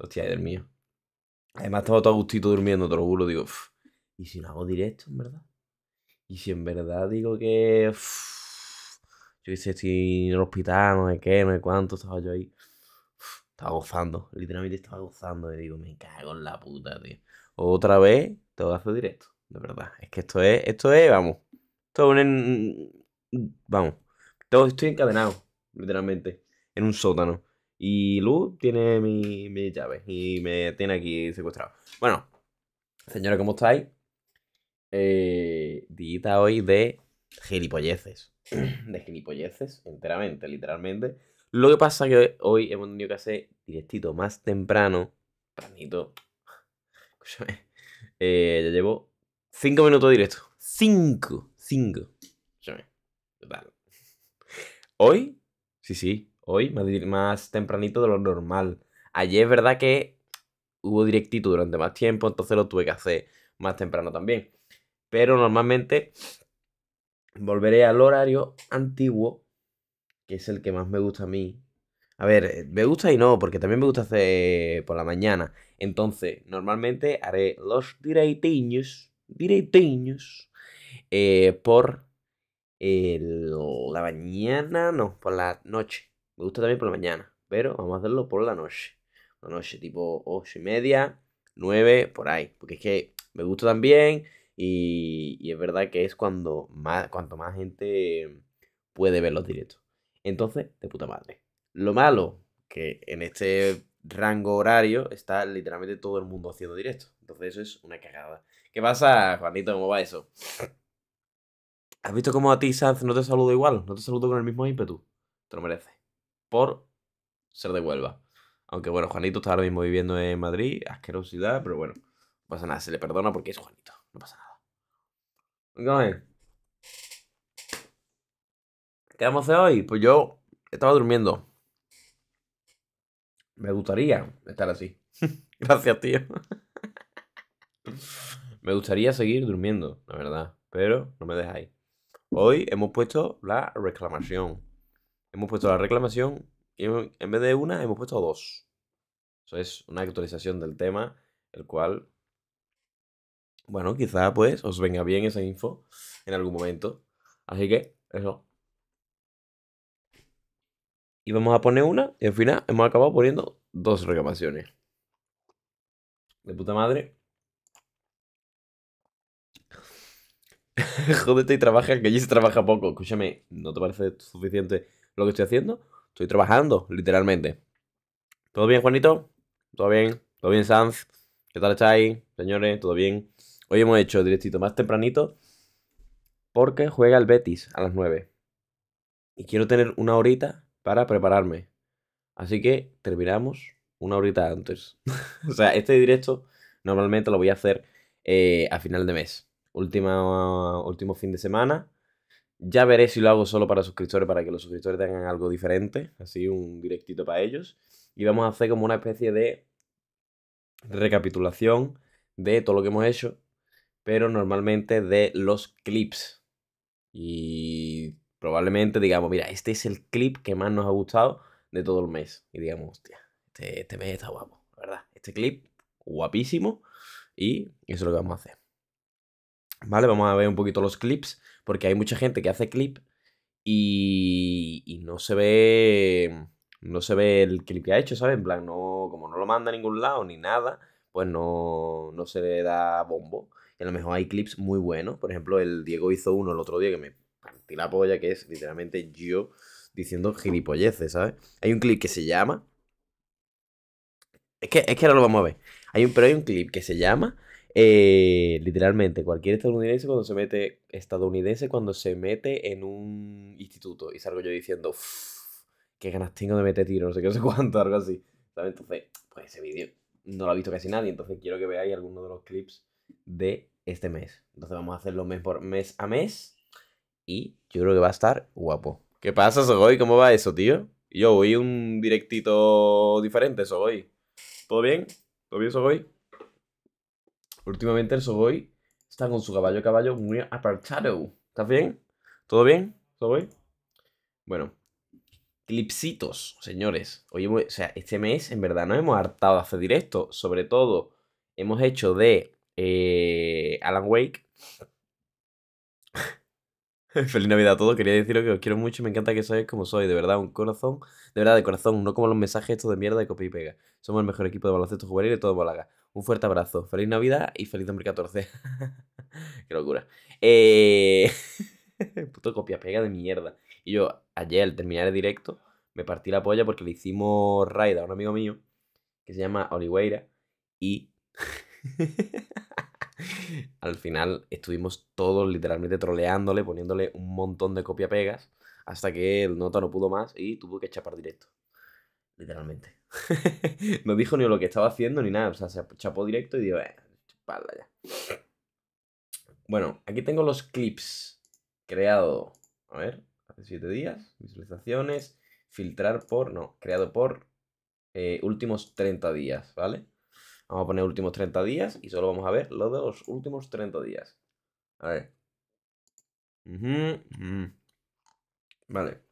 Hostia, he mío. Además, estaba todo a gustito durmiendo, te lo juro. Digo, ¿y si no hago directo, en verdad? ¿Y si en verdad digo que... yo hice estoy en el hospital, no sé qué, no sé cuánto, estaba yo ahí. estaba gozando, literalmente estaba gozando. Y digo, me cago en la puta, tío. Otra vez, todo hacer directo, de verdad. Es que esto es, esto es, vamos. Todo en. Vamos. Todo, estoy encadenado, literalmente. En un sótano. Y Lu tiene mi, mi llave y me tiene aquí secuestrado. Bueno, señora, ¿cómo estáis? Eh, hoy de gilipolleces. de gilipolleces, enteramente, literalmente. Lo que pasa es que hoy hemos tenido que hacer directito más temprano. Tempranito. Escúchame. Eh, ya llevo cinco minutos directo. 5. 5. Escúchame. Total. Hoy, sí, sí hoy, más, tempranito de lo normal. Ayer es verdad que hubo directito durante más tiempo, entonces lo tuve que hacer más temprano también. Pero normalmente volveré al horario antiguo, que es el que más me gusta a mí. A ver, eh, me gusta y no, porque también me gusta hacer eh, por la mañana. Entonces, normalmente haré los directiños, directiños, eh, por la mañana, no, por la noche. Me gusta también por la mañana, pero vamos a hacerlo por la noche. Una noche tipo 8 y media, 9, por ahí. Porque es que me gusta también y, es verdad que es cuando más, cuanto más gente puede ver los directos. Entonces, de puta madre. Lo malo, que en este rango horario está literalmente todo el mundo haciendo directos. Entonces eso es una cagada. ¿Qué pasa, Juanito? ¿Cómo va eso? ¿Has visto cómo a ti, Sanz, no te saludo igual? No te saludo con el mismo ímpetu. Te lo mereces por ser de Huelva. Aunque bueno, Juanito está ahora mismo viviendo en Madrid, asquerosidad, pero bueno, no pasa nada, se le perdona porque es Juanito, no pasa nada. ¿Qué vamos a hacer hoy? Pues yo estaba durmiendo. Me gustaría estar así. Gracias, tío. me gustaría seguir durmiendo, la verdad, pero no me dejáis. Hoy hemos puesto la reclamación. Hemos puesto la reclamación y en vez de una hemos puesto dos. Eso es una actualización del tema, el cual, bueno, quizá pues os venga bien esa info en algún momento. Así que, eso. Y vamos a poner una y al final hemos acabado poniendo dos reclamaciones. De puta madre. Jódete este y trabaja, que allí se trabaja poco. Escúchame, ¿no te parece suficiente lo que estoy haciendo. Estoy trabajando, literalmente. ¿Todo bien, Juanito? ¿Todo bien? ¿Todo bien, Sanz? ¿Qué tal estáis, señores? ¿Todo bien? Hoy hemos hecho directito más tempranito porque juega el Betis a las 9. Y quiero tener una horita para prepararme. Así que terminamos una horita antes. o sea, este directo normalmente lo voy a hacer eh, a final de mes. último fin de semana ya veré si lo hago solo para suscriptores, para que los suscriptores tengan algo diferente, así un directito para ellos. Y vamos a hacer como una especie de recapitulación de todo lo que hemos hecho, pero normalmente de los clips. Y probablemente digamos, mira, este es el clip que más nos ha gustado de todo el mes. Y digamos, hostia, este, este mes está guapo, la verdad. Este clip, guapísimo. Y eso es lo que vamos a hacer. Vale, vamos a ver un poquito los clips porque hay mucha gente que hace clip y, y no se ve no se ve el clip que ha hecho, ¿sabes? En plan, no, como no lo manda a ningún lado ni nada, pues no, no se le da bombo. Y a lo mejor hay clips muy buenos. Por ejemplo, el Diego hizo uno el otro día que me partí la polla, que es literalmente yo diciendo gilipolleces, ¿sabes? Hay un clip que se llama. Es que, es que ahora lo vamos a ver. Hay un, pero hay un clip que se llama eh, literalmente, cualquier estadounidense cuando se mete, estadounidense cuando se mete en un instituto y salgo yo diciendo, qué ganas tengo de meter tiro, no sé qué, no sé cuánto, algo así. Entonces, pues ese vídeo no lo ha visto casi nadie, entonces quiero que veáis alguno de los clips de este mes. Entonces vamos a hacerlo mes, por, mes a mes y yo creo que va a estar guapo. ¿Qué pasa, Sogoy? ¿Cómo va eso, tío? Yo, voy un directito diferente, Sogoy. ¿Todo bien? ¿Todo bien, Sogoy? Últimamente el Soboy está con su caballo caballo muy apartado. ¿Estás bien? ¿Todo bien, Soboy? Bueno. Clipsitos, señores. Hoy o sea, este mes en verdad no hemos hartado hace hacer directo. Sobre todo, hemos hecho de eh, Alan Wake. Feliz Navidad a todos. Quería deciros que os quiero mucho me encanta que sois como soy De verdad, un corazón. De verdad, de corazón. No como los mensajes estos de mierda de copia y pega. Somos el mejor equipo de baloncesto juvenil de todo Málaga. Un fuerte abrazo. Feliz Navidad y feliz 2014. Qué locura. Eh... Puto copia pega de mierda. Y yo ayer al terminar el directo me partí la polla porque le hicimos raid a un amigo mío que se llama Oliveira y al final estuvimos todos literalmente troleándole, poniéndole un montón de copia pegas hasta que el nota no pudo más y tuvo que chapar directo literalmente. no dijo ni lo que estaba haciendo ni nada, o sea, se chapó directo y dijo, eh, ya. Bueno, aquí tengo los clips creado, a ver, hace siete días, visualizaciones, filtrar por, no, creado por eh, últimos 30 días, ¿vale? Vamos a poner últimos 30 días y solo vamos a ver lo de los últimos 30 días. A ver. Vale.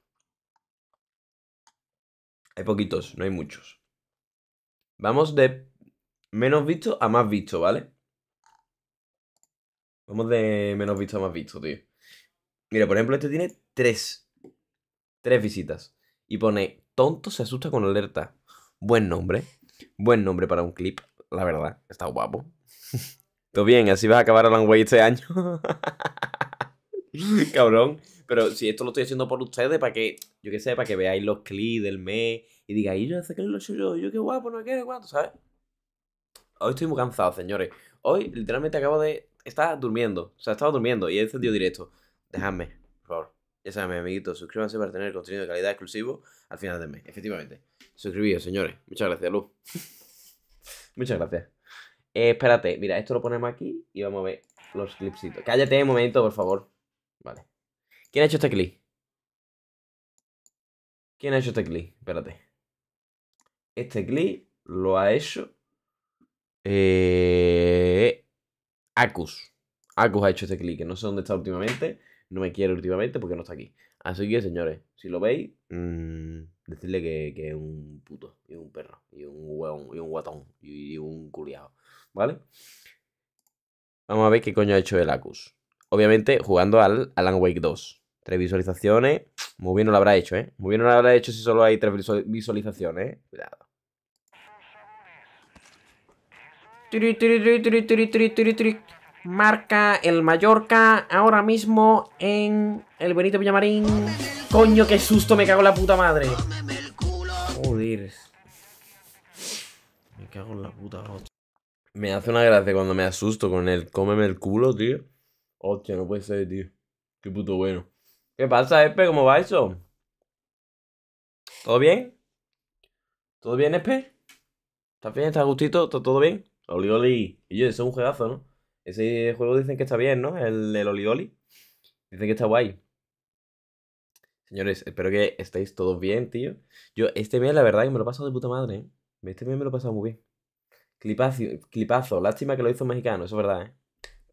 Hay poquitos, no hay muchos. Vamos de menos visto a más visto, ¿vale? Vamos de menos visto a más visto, tío. Mira, por ejemplo, este tiene tres. Tres visitas. Y pone, tonto se asusta con alerta. Buen nombre. Buen nombre para un clip, la verdad. Está guapo. Todo bien, así vas a acabar Alan Way este año. Cabrón. Pero si esto lo estoy haciendo por ustedes, para que yo que sé, para que veáis los clips del mes y digáis, yo sé que lo yo, qué guapo, no qué, cuánto, ¿sabes? Hoy estoy muy cansado, señores. Hoy literalmente acabo de. estar durmiendo, o sea, estaba durmiendo y he encendido directo. Dejadme, por favor. Ya saben, mis amiguitos, suscríbanse para tener contenido de calidad exclusivo al final del mes. Efectivamente. Suscribíos, señores. Muchas gracias, Luz. Muchas gracias. Eh, espérate, mira, esto lo ponemos aquí y vamos a ver los clipsitos. Cállate un momento, por favor. Vale. ¿Quién ha hecho este clip? ¿Quién ha hecho este clic, Espérate. Este clic lo ha hecho. Eh, Acus. Acus ha hecho este clic. que no sé dónde está últimamente. No me quiere últimamente porque no está aquí. Así que, señores, si lo veis, mm, decirle que, es un puto, y un perro, y un hueón, y un guatón, y un culiado. ¿Vale? Vamos a ver qué coño ha hecho el Acus. Obviamente, jugando al Alan Wake 2. Tres visualizaciones. Muy bien no lo habrá hecho, ¿eh? Muy bien no lo habrá hecho si solo hay tres visualizaciones, ¿eh? Cuidado. Marca el Mallorca ahora mismo en el Benito Villamarín. Coño, qué susto, me cago en la puta madre. Joder. Me cago en la puta hostia. Me hace una gracia cuando me asusto con el cómeme el culo, tío. Hostia, no puede ser, tío. Qué puto bueno. ¿Qué pasa, Espe? ¿Cómo va eso? ¿Todo bien? ¿Todo bien, Espe? ¿Estás bien? ¿Estás gustito? todo bien? Oli Y yo, eso es un juegazo, ¿no? Ese juego dicen que está bien, ¿no? El, el Dicen que está guay. Señores, espero que estéis todos bien, tío. Yo, este mes, la verdad, que me lo he pasado de puta madre, ¿eh? Este mes me lo he pasado muy bien. Clipazo, clipazo. Lástima que lo hizo un mexicano, eso es verdad, ¿eh?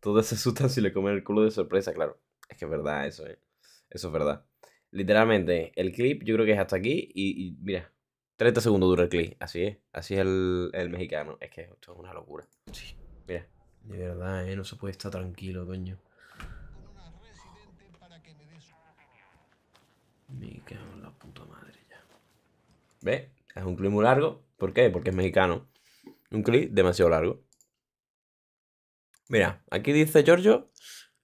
Todos se asustan si le comen el culo de sorpresa, claro. Es que es verdad eso, ¿eh? Eso es verdad. Literalmente, el clip yo creo que es hasta aquí y, mira, 30 segundos dura el clip. Así es. Así es el, mexicano. Es que esto es una locura. Sí, mira. De verdad, eh, No se puede estar tranquilo, coño. Me cago en la puta madre ya. ¿Ves? Es un clip muy largo. ¿Por qué? Porque es mexicano. Un clip demasiado largo. Mira, aquí dice Giorgio.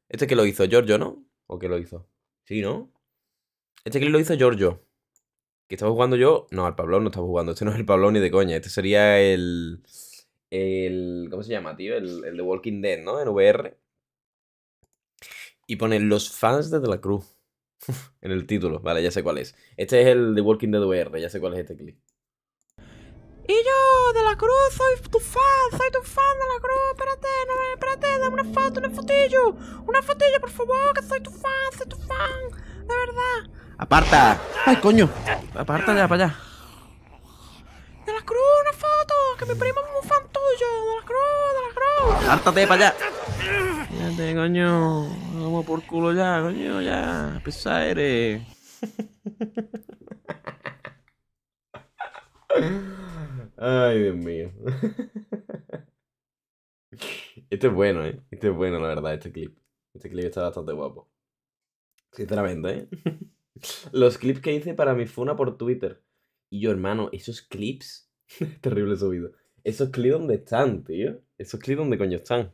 Este que lo hizo, Giorgio, ¿no? ¿O qué lo hizo? Sí, ¿no? Este clip lo hizo Giorgio. Que estaba jugando yo. No, al Pablón no estaba jugando. Este no es el Pablón ni de coña. Este sería el. el ¿Cómo se llama, tío? El, el de Walking Dead, ¿no? En VR. Y pone los fans de De la Cruz. en el título. Vale, ya sé cuál es. Este es el de Walking Dead VR. Ya sé cuál es este clip. Y yo, de la cruz, soy tu fan, soy tu fan de la cruz. Espérate, no, espérate, dame una foto, una fotillo. Una fotillo, por favor, que soy tu fan, soy tu fan. De verdad. Aparta. Ay, coño. Aparta ya, para allá. De la cruz, una foto, que mi primo es un fan tuyo. De la cruz, de la cruz. Apártate para allá. Fíjate, coño. Vamos por culo ya, coño, ya. Pesa aire Ay, Dios mío. Este es bueno, ¿eh? Este es bueno, la verdad, este clip. Este clip está bastante guapo. Sinceramente, ¿eh? Los clips que hice para mi funa por Twitter. Y yo, hermano, esos clips... Terrible subido. Esos clips donde están, tío. Esos clips donde coño están.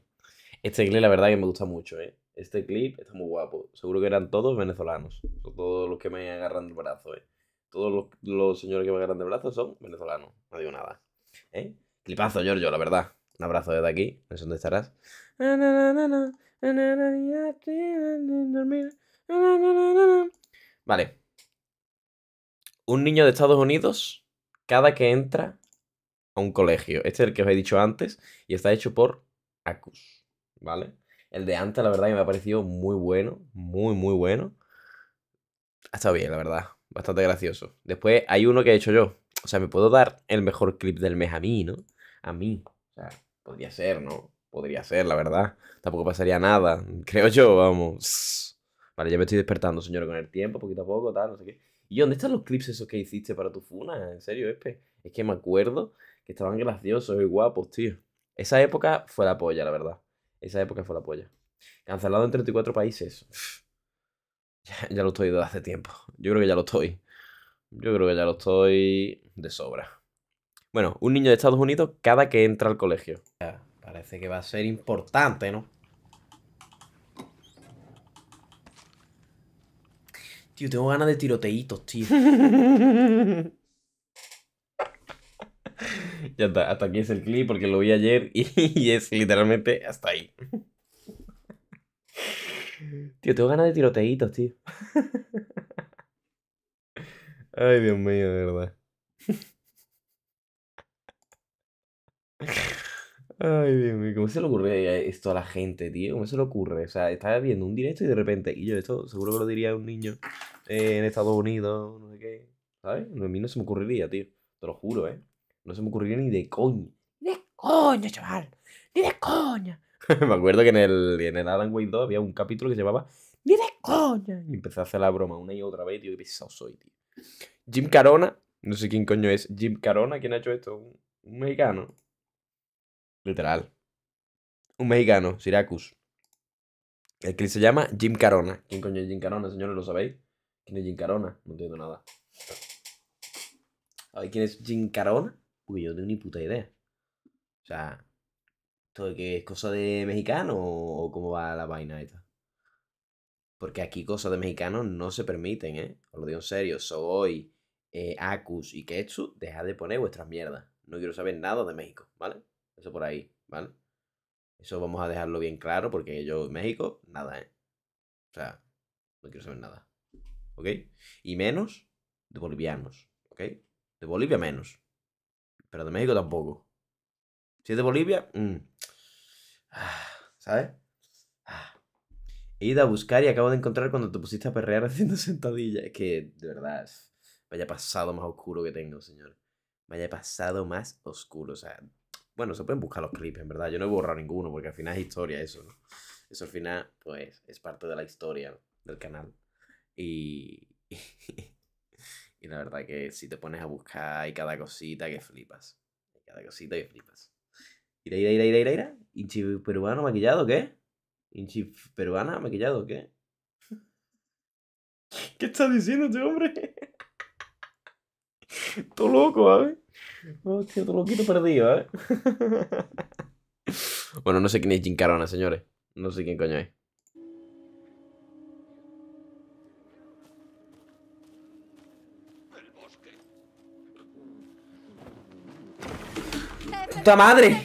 Este clip, la verdad, que me gusta mucho, ¿eh? Este clip está muy guapo. Seguro que eran todos venezolanos. todos los que me agarran el brazo, ¿eh? todos los, señores que me agarran de brazos son venezolanos. No digo nada. ¿Eh? Clipazo, Giorgio, la verdad. Un abrazo desde aquí. No sé dónde estarás. Vale. Un niño de Estados Unidos, cada que entra a un colegio. Este es el que os he dicho antes y está hecho por Acus. ¿Vale? El de antes, la verdad, me ha parecido muy bueno. Muy, muy bueno. Ha estado bien, la verdad bastante gracioso. Después hay uno que he hecho yo. O sea, me puedo dar el mejor clip del mes a mí, ¿no? A mí. O sea, podría ser, ¿no? Podría ser, la verdad. Tampoco pasaría nada. Creo yo, vamos. Vale, ya me estoy despertando, señor, con el tiempo, poquito a poco, tal, no sé qué. ¿Y dónde están los clips esos que hiciste para tu funa? En serio, Espe. Es que me acuerdo que estaban graciosos y guapos, tío. Esa época fue la polla, la verdad. Esa época fue la polla. Cancelado en 34 países. Ya, lo estoy desde hace tiempo. Yo creo que ya lo estoy. Yo creo que ya lo estoy de sobra. Bueno, un niño de Estados Unidos cada que entra al colegio. parece que va a ser importante, ¿no? Tío, tengo ganas de tiroteitos, tío. ya está, hasta aquí es el clip porque lo vi ayer y es literalmente hasta ahí. Tío, tengo ganas de tiroteitos, tío. Ay, Dios mío, de verdad. Ay, Dios mío, ¿cómo se le ocurre esto a la gente, tío? ¿Cómo se le ocurre? O sea, estaba viendo un directo y de repente, y yo esto seguro que lo diría un niño eh, en Estados Unidos, no sé qué, ¿sabes? a mí no se me ocurriría, tío, te lo juro, ¿eh? No se me ocurriría ni de coño. Ni de coña, chaval, ni de coña. me acuerdo que en el, en el Alan Wake 2 había un capítulo que se llamaba ¡Ni de coña! Y empecé a hacer la broma una y otra vez, tío, qué pesado soy, tío. Jim Carona, no sé quién coño es. Jim Carona, ¿quién ha hecho esto? Un, mexicano. Literal. Un mexicano, Syracuse. El que se llama Jim Carona. ¿Quién coño es Jim Carona, señores? ¿Lo sabéis? ¿Quién es Jim Carona? No entiendo nada. ver quién es Jim Carona? Uy, yo no tengo ni puta idea. O sea, ¿Esto que es cosa de mexicano o cómo va la vaina esta? Porque aquí cosas de mexicanos no se permiten, ¿eh? Os lo digo en serio. Soy, eh, Acus y Ketsu, dejad de poner vuestras mierdas. No quiero saber nada de México, ¿vale? Eso por ahí, ¿vale? Eso vamos a dejarlo bien claro porque yo México, nada, ¿eh? O sea, no quiero saber nada. ¿Ok? Y menos de bolivianos, ¿ok? De Bolivia menos. Pero de México tampoco. Si es de Bolivia, mm. ah, ¿sabes? He ah. ido a buscar y acabo de encontrar cuando te pusiste a perrear haciendo sentadillas. Es que, de verdad, vaya pasado más oscuro que tengo, señor. Vaya pasado más oscuro, o sea. Bueno, se pueden buscar los clips, en verdad. Yo no he borrado ninguno porque al final es historia eso, ¿no? Eso al final, pues, es parte de la historia del canal. Y... y la verdad que si te pones a buscar hay cada cosita que flipas. cada cosita que flipas. Ira, ira, ira, ira, ira, Inchi peruano maquillado, ¿qué? Inchi peruana maquillado, ¿qué? ¿Qué estás diciendo este hombre? Todo loco, ver! ¿ah? Hostia, todo loquito perdido, ¿eh? bueno, no sé quién es Jim señores. No sé quién coño es. ¡Puta madre!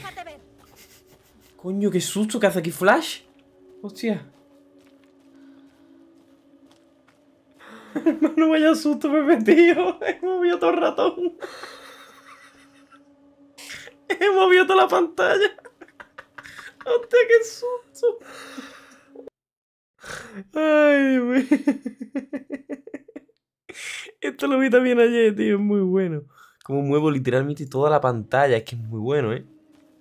Coño, qué susto que hace aquí Flash. Hostia. Hermano, vaya susto me he metido. He movido todo el ratón. He movido toda la pantalla. Hostia, qué susto. Ay, güey. Esto lo vi también ayer, tío. Es muy bueno. Como muevo literalmente toda la pantalla. Es que es muy bueno, eh.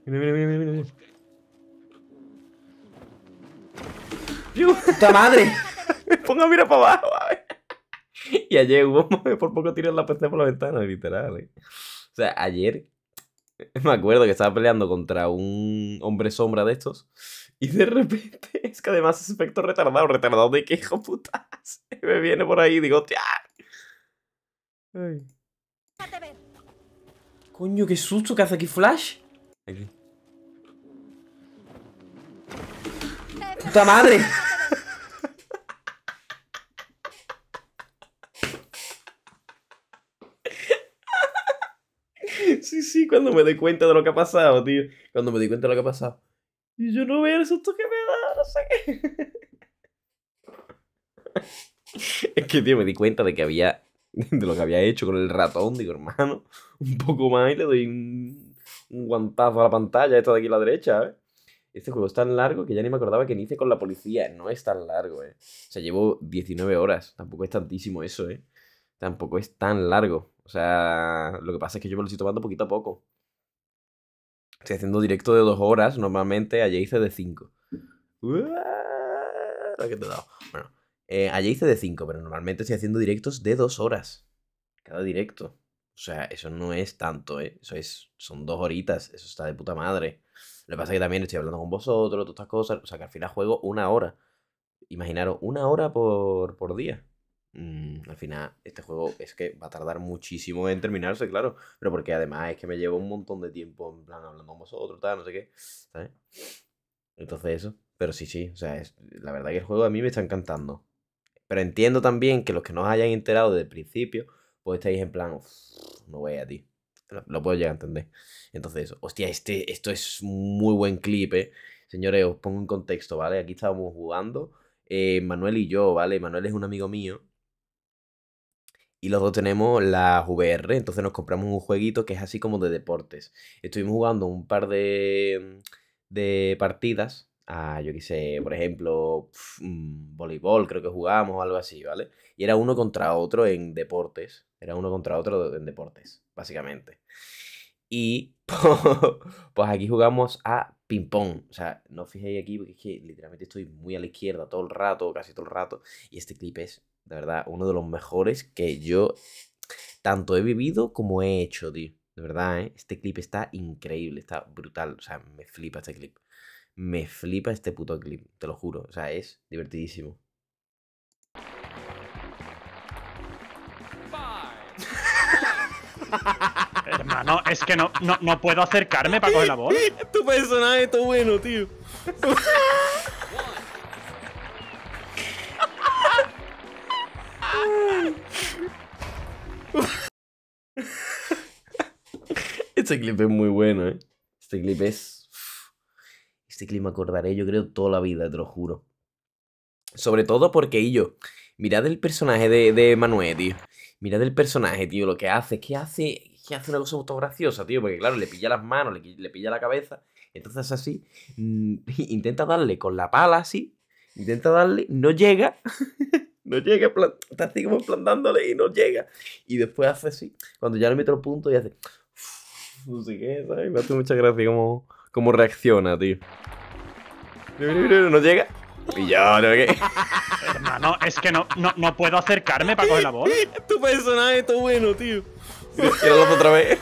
Mira, mira, mira, mira. mira. ¡Puta madre! me pongo para abajo, Y ayer hubo por poco tirar la PC por la ventana, literal. Eh. O sea, ayer me acuerdo que estaba peleando contra un hombre sombra de estos. Y de repente, es que además es efecto retardado, retardado de que hijo Se Me viene por ahí y digo, ¡ya! Ay. Coño, qué susto que hace aquí Flash. ¡Puta madre! Sí, sí, cuando me doy cuenta de lo que ha pasado, tío. Cuando me di cuenta de lo que ha pasado. Y yo no veo el susto que me da, no sé qué. Es que, tío, me di cuenta de que había. de lo que había hecho con el ratón. Digo, hermano, un poco más y le doy un, un guantazo a la pantalla, esto de aquí a la derecha, ¿eh? Este juego es tan largo que ya ni me acordaba que inicie con la policía. No es tan largo, ¿eh? O sea, llevo 19 horas. Tampoco es tantísimo eso, ¿eh? Tampoco es tan largo. O sea, lo que pasa es que yo me lo estoy tomando poquito a poco. Estoy haciendo directo de dos horas. Normalmente ayer hice de cinco. ¿Qué te he dado. Bueno, eh, ayer hice de cinco, pero normalmente estoy haciendo directos de dos horas. Cada directo. O sea, eso no es tanto, ¿eh? Eso es, son dos horitas. Eso está de puta madre. Lo que pasa es que también estoy hablando con vosotros, todas estas cosas. O sea, que al final juego una hora. Imaginaros, una hora por, día. Mm, al final, este juego es que va a tardar muchísimo en terminarse, claro. Pero porque además es que me llevo un montón de tiempo en plan hablando con vosotros, tal, no sé qué. ¿Sabes? Entonces eso. Pero sí, sí. O sea, la verdad que el juego a mí me está encantando. Pero entiendo también que los que no os hayan enterado desde el principio, pues estáis en plan, no voy a ti. Lo, puedo llegar a entender. Entonces, hostia, este, esto es muy buen clip, ¿eh? Señores, os pongo en contexto, ¿vale? Aquí estábamos jugando, eh, Manuel y yo, ¿vale? Manuel es un amigo mío. Y los dos tenemos la VR, entonces nos compramos un jueguito que es así como de deportes. Estuvimos jugando un par de, partidas, yo quise, por ejemplo, mm, voleibol, creo que jugábamos o algo así, ¿vale? Y era uno contra otro en deportes. Era uno contra otro en deportes básicamente. Y pues aquí jugamos a ping-pong. O sea, no os fijéis aquí porque es que literalmente estoy muy a la izquierda todo el rato, casi todo el rato. Y este clip es, de verdad, uno de los mejores que yo tanto he vivido como he hecho, tío. De verdad, ¿eh? Este clip está increíble, está brutal. O sea, me flipa este clip. Me flipa este puto clip, te lo juro. O sea, es divertidísimo. no, es que no, no, puedo acercarme para coger la bola. tu personaje es todo bueno, tío. este clip es muy bueno, ¿eh? Este clip es... Este clip me acordaré, yo creo, toda la vida, te lo juro. Sobre todo porque y yo... Mirad el personaje de, de Manuel, tío. Mirad el personaje, tío, lo que hace. qué que hace que hace una cosa muy graciosa, tío, porque claro, le pilla las manos, le, pilla la cabeza, entonces así, mm, intenta darle con la pala así, intenta darle, no llega, no llega, está así como plantándole y no llega. Y después hace así, cuando ya le mete el punto y hace, no sé qué, ¿sabes? Me hace mucha gracia cómo, reacciona, tío. No llega. Y ya, no, Hermano, es que no, no, puedo acercarme para coger la bola. tu personaje todo bueno, tío otra vez.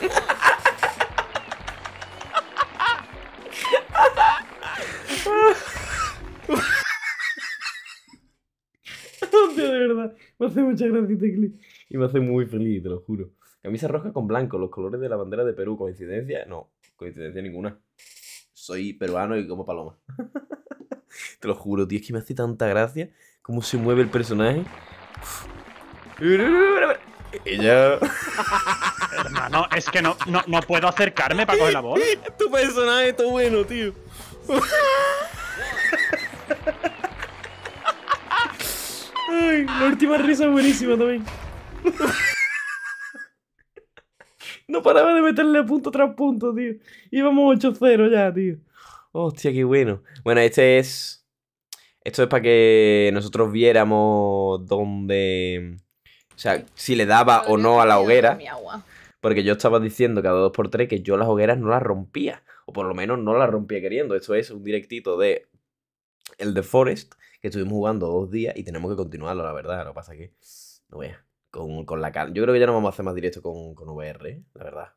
Hostia, de verdad. Me hace mucha gracia este clip. Y me hace muy feliz, te lo juro. Camisa roja con blanco, los colores de la bandera de Perú. ¿Coincidencia? No, coincidencia ninguna. Soy peruano y como paloma. te lo juro, tío, es que me hace tanta gracia cómo se mueve el personaje. Y yo. Hermano, es que no, no, puedo acercarme para coger la voz tu personaje está bueno, tío. la última risa es buenísima también. No paraba de meterle punto tras punto, tío. Íbamos 8-0 ya, tío. Hostia, qué bueno. Bueno, este es. Esto es para que nosotros viéramos dónde o sea, si le daba o no a la hoguera. Porque yo estaba diciendo cada 2x3 que yo las hogueras no las rompía. O por lo menos no las rompía queriendo. Esto es un directito de el de Forest, que estuvimos jugando dos días y tenemos que continuarlo, la verdad. Lo que pasa es que, no voy con, con la cara. Yo creo que ya no vamos a hacer más directo con, VR, la verdad.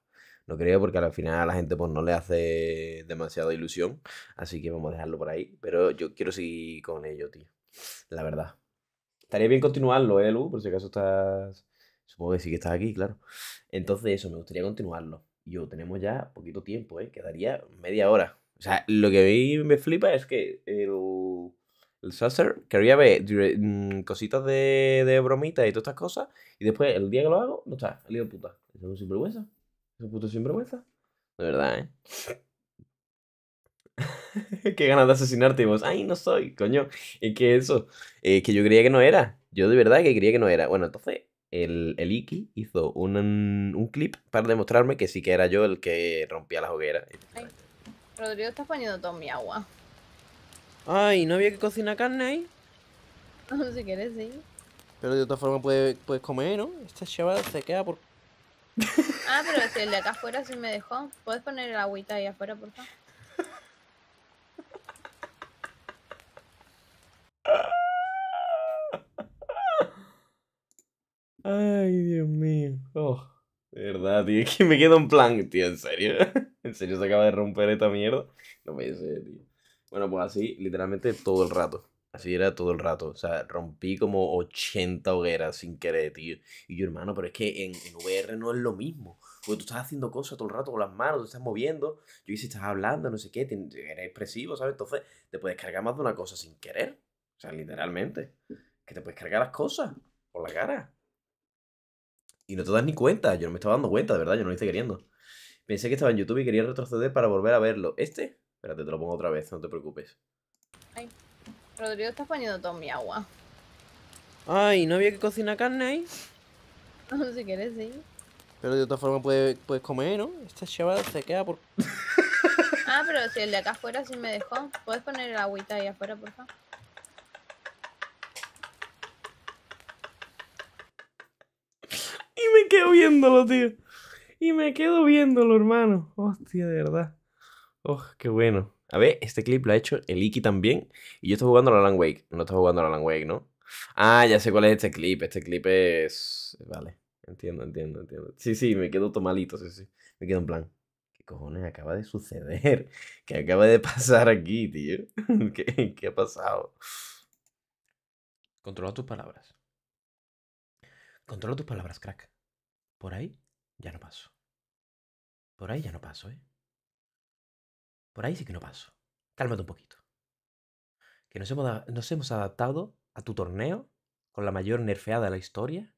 No creo porque al final a la gente pues no le hace demasiada ilusión. Así que vamos a dejarlo por ahí. Pero yo quiero seguir con ello, tío. La verdad. Estaría bien continuarlo, ¿eh, Lu? Por si acaso estás... Supongo que sí que estás aquí, claro. Entonces eso, me gustaría continuarlo. Yo, tenemos ya poquito tiempo, ¿eh? Quedaría media hora. O sea, lo que a mí me flipa es que el, el Sasser quería ver mm, cositas de, de bromitas y todas estas cosas. Y después, el día que lo hago, no está. El lío de puta. Es un sinvergüenza. Es un puto sinvergüenza. De verdad, ¿eh? qué ganas de asesinarte. vos, ay, no soy, coño. Es que eso, Es eh, que yo creía que no era. Yo de verdad que creía que no era. Bueno, entonces el, el Iki hizo un, un clip para demostrarme que sí que era yo el que rompía las hogueras. Rodrigo, estás poniendo todo mi agua. Ay, ¿no había que cocinar carne ahí? si quieres, sí. Pero de otra forma puedes, puedes comer, ¿no? Esta chavada se queda por... ah, pero si el de acá afuera sí me dejó. ¿Puedes poner el agüita ahí afuera, por favor? Ay, Dios mío. Oh, de verdad, tío. Es que me queda en plan, tío, en serio. En serio se acaba de romper esta mierda. No me dice tío. Bueno, pues así, literalmente todo el rato. Así era todo el rato. O sea, rompí como 80 hogueras sin querer, tío. Y yo, hermano, pero es que en, VR no es lo mismo. Porque tú estás haciendo cosas todo el rato con las manos, te estás moviendo. Yo hice, estás hablando, no sé qué, eres expresivo, ¿sabes? Entonces, te puedes cargar más de una cosa sin querer. O sea, literalmente. Que te puedes cargar las cosas por la cara. Y no te das ni cuenta, yo no me estaba dando cuenta, de verdad, yo no lo hice queriendo. Pensé que estaba en YouTube y quería retroceder para volver a verlo. ¿Este? Espérate, te lo pongo otra vez, no te preocupes. Ay, Rodrigo, estás poniendo todo mi agua. Ay, ¿no había que cocinar carne ahí? si quieres, sí. Pero de otra forma puedes, puedes comer, ¿no? Esta chaval se queda por... ah, pero si el de acá afuera sí me dejó. ¿Puedes poner el agüita ahí afuera, por favor? quedo viéndolo, tío. Y me quedo viéndolo, hermano. Hostia, de verdad. Oh, qué bueno. A ver, este clip lo ha hecho el Iki también. Y yo estoy jugando a la Land Wake. No estoy jugando a la Land Wake, ¿no? Ah, ya sé cuál es este clip. Este clip es. Vale. Entiendo, entiendo, entiendo. Sí, sí, me quedo tomalito, sí, sí. Me quedo en plan. ¿Qué cojones acaba de suceder? ¿Qué acaba de pasar aquí, tío? ¿Qué, qué ha pasado? Controla tus palabras. Controla tus palabras, crack. Por ahí ya no paso. Por ahí ya no paso, ¿eh? Por ahí sí que no paso. Cálmate un poquito. Que nos hemos, adaptado a tu torneo con la mayor nerfeada de la historia.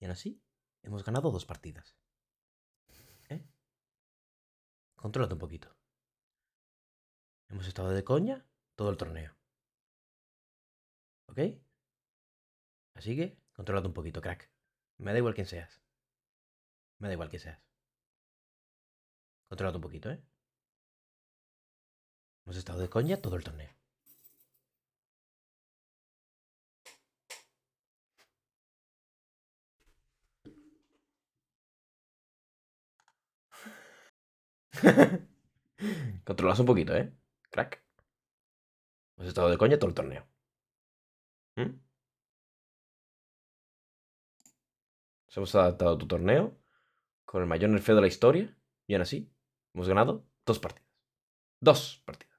Y aún así, hemos ganado dos partidas. ¿Eh? Contrólate un poquito. Hemos estado de coña todo el torneo. ¿Ok? Así que, controlate un poquito, crack. Me da igual quién seas. Me da igual que seas. Controla un poquito, ¿eh? Hemos estado de coña todo el torneo. Controlas un poquito, ¿eh? Crack. Hemos estado de coña todo el torneo. ¿Mm? hemos adaptado tu torneo con el mayor nerfeo de la historia. Y aún así, hemos ganado dos partidas. Dos partidas.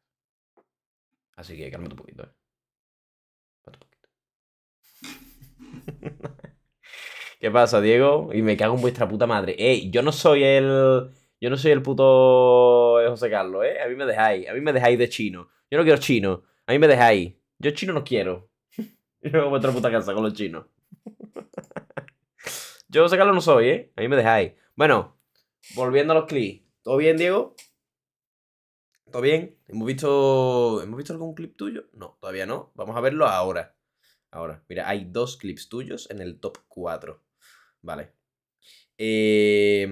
Así que cálmate un poquito, ¿eh? un poquito. ¿Qué pasa, Diego? Y me cago en vuestra puta madre. Ey, yo no soy el... Yo no soy el puto eh, José Carlos, ¿eh? A mí me dejáis. A mí me dejáis de chino. Yo no quiero chino. A mí me dejáis. Yo chino no quiero. Yo me vuestra puta casa con los chinos. yo José Carlos no soy, ¿eh? A mí me dejáis. Bueno, volviendo a los clips. ¿Todo bien, Diego? ¿Todo bien? ¿Hemos visto, ¿Hemos visto algún clip tuyo? No, todavía no. Vamos a verlo ahora. Ahora, mira, hay dos clips tuyos en el top 4. Vale. Eh...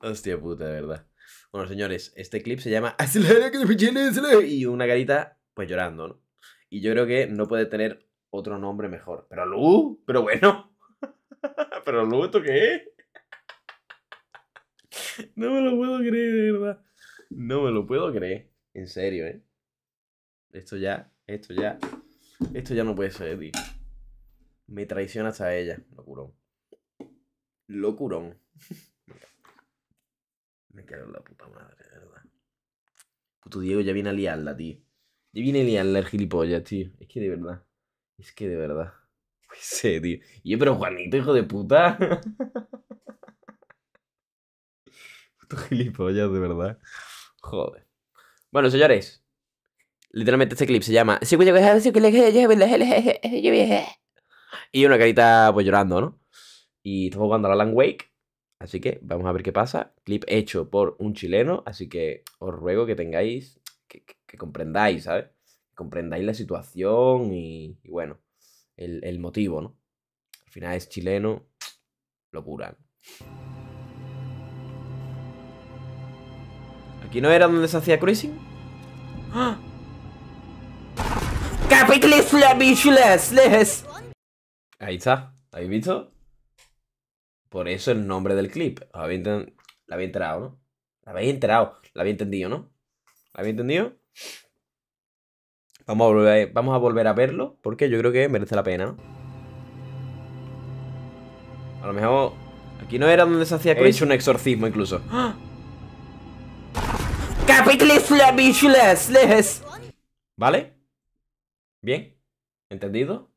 Hostia puta, de verdad. Bueno, señores, este clip se llama Y una carita, pues llorando, ¿no? Y yo creo que no puede tener otro nombre mejor. Pero Lu, pero bueno. Pero lo esto que es. No me lo puedo creer, de verdad. No me lo puedo creer. En serio, ¿eh? Esto ya, esto ya. Esto ya no puede ser, tío. Me traicionas a ella. Locurón. Locurón. Me cago en la puta madre, de verdad. Puto Diego ya viene a liarla, tío. Ya viene a liarla el gilipollas, tío. Es que de verdad. Es que de verdad. Pues sí, tío. Y yo, pero Juanito, hijo de puta. Puto gilipollas, de verdad. Joder. Bueno, señores. Literalmente este clip se llama... Y una carita pues llorando, ¿no? Y estamos jugando a la Land Wake. Así que vamos a ver qué pasa. Clip hecho por un chileno. Así que os ruego que tengáis... Que, comprendáis, ¿sabes? Comprendáis la situación y, y bueno el, motivo, ¿no? Al final es chileno, locura. ¿Aquí no era donde se hacía cruising? ¡Ah! Ahí está, ¿habéis visto? Por eso el nombre del clip. ¿La habéis enterado, no? ¿La habéis enterado? ¿La habéis entendido, no? ¿La habéis entendido? Vamos a volver, a, verlo porque yo creo que merece la pena, ¿no? A lo mejor... Aquí no era donde se hacía... He hecho un exorcismo incluso. ¡Ah! ¿Vale? ¿Bien? ¿Entendido?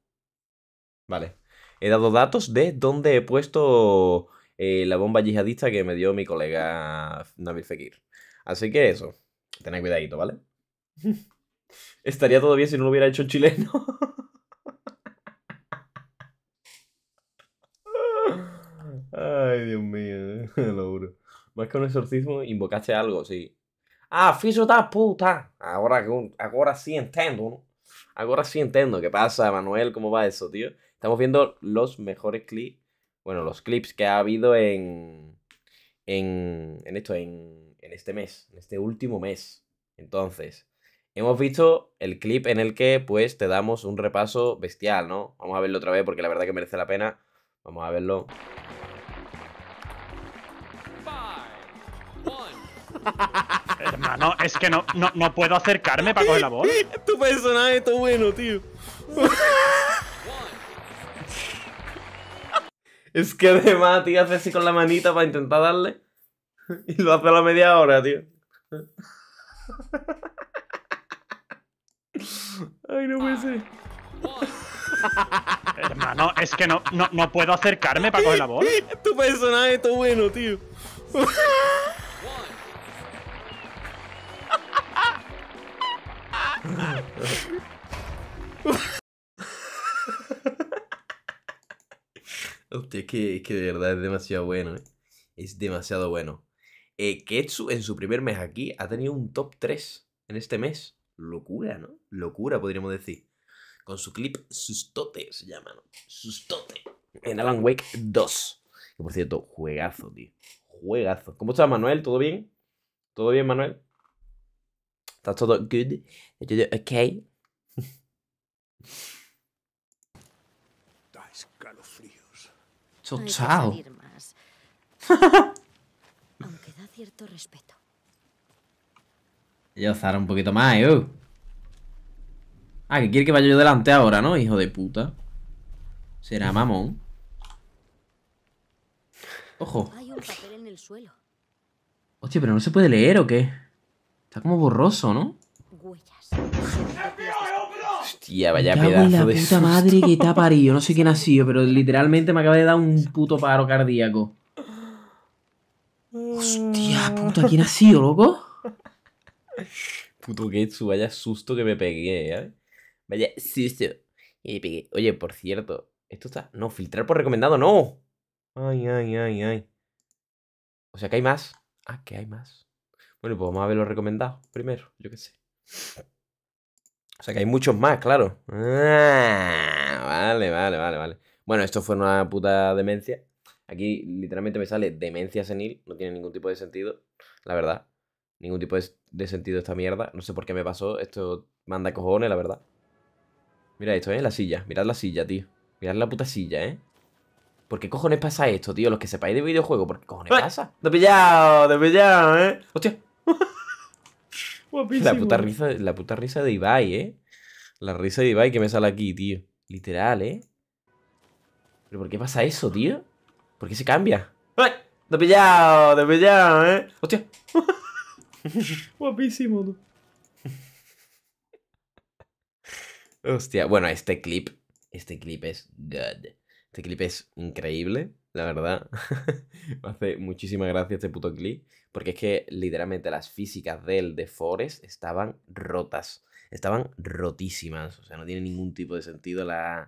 Vale. He dado datos de dónde he puesto eh, la bomba yihadista que me dio mi colega Nabil Fekir. Así que eso. Tened cuidadito, ¿vale? estaría todo bien si no lo hubiera hecho un chileno. Ay, Dios mío, lo juro. Más que un exorcismo, invocaste algo, sí. Ah, fiso puta. Ahora, ahora sí entiendo, ¿no? Ahora sí entiendo qué pasa, Manuel, cómo va eso, tío. Estamos viendo los mejores clips, bueno, los clips que ha habido en, en, en esto, en, en este mes, en este último mes. Entonces, Hemos visto el clip en el que pues te damos un repaso bestial, ¿no? Vamos a verlo otra vez porque la verdad que merece la pena. Vamos a verlo. Hermano, es que no, no, puedo acercarme para coger la voz. tu personaje es todo bueno, tío. es que además, tío, hace así con la manita para intentar darle. Y lo hace a la media hora, tío. Ay, no puede ser. Hermano, es que no, no, puedo acercarme para coger la voz. tu personaje todo bueno, tío. Hostia, es que, que de verdad es demasiado bueno, ¿eh? Es demasiado bueno. Eh, Ketsu en su primer mes aquí ha tenido un top 3 en este mes. Locura, ¿no? Locura, podríamos decir. Con su clip Sustote se llama, ¿no? Sustote. En Alan Wake 2. Que por cierto, juegazo, tío. Juegazo. ¿Cómo estás, Manuel? ¿Todo bien? ¿Todo bien, Manuel? ¿Estás todo good? ¿Todo ok? Da escalofríos. Aunque da cierto respeto. Yo Zara un poquito más, eh, uh. Ah, que quiere que vaya yo delante ahora, ¿no? Hijo de puta. Será mamón. Ojo. Hostia, pero no se puede leer o qué? Está como borroso, ¿no? Hostia, vaya pedazo la puta madre que está parido. No sé quién ha sido, pero literalmente me acaba de dar un puto paro cardíaco. Hostia, puta, ¿quién ha sido, loco? Puto Getsu, vaya susto que me pegué, ¿eh? Vaya susto. Y me pegué. Oye, por cierto, esto está... No, filtrar por recomendado, no. Ay, ay, ay, ay. O sea, que hay más. Ah, que hay más. Bueno, pues vamos a ver los recomendados primero, yo qué sé. O sea, que hay muchos más, claro. Ah, vale, vale, vale, vale. Bueno, esto fue una puta demencia. Aquí literalmente me sale demencia senil, no tiene ningún tipo de sentido, la verdad ningún tipo de, de, sentido esta mierda. No sé por qué me pasó. Esto manda cojones, la verdad. Mira esto, ¿eh? La silla. Mirad la silla, tío. Mirad la puta silla, ¿eh? ¿Por qué cojones pasa esto, tío? Los que sepáis de videojuego ¿por qué cojones ¡Eh! pasa? ¡Te pillado! pillado, eh! ¡Hostia! La puta, risa, la puta risa de Ibai, ¿eh? La risa de Ibai que me sale aquí, tío. Literal, ¿eh? ¿Pero por qué pasa eso, tío? ¿Por qué se cambia? ¡Ay! ¡Eh! ¡Te pillado! pillado, eh! ¡Hostia! Guapísimo, Hostia, bueno, este clip, este clip es good. Este clip es increíble, la verdad. Me hace muchísima gracia este puto clip, porque es que literalmente las físicas del de Forest estaban rotas. Estaban rotísimas, o sea, no tiene ningún tipo de sentido las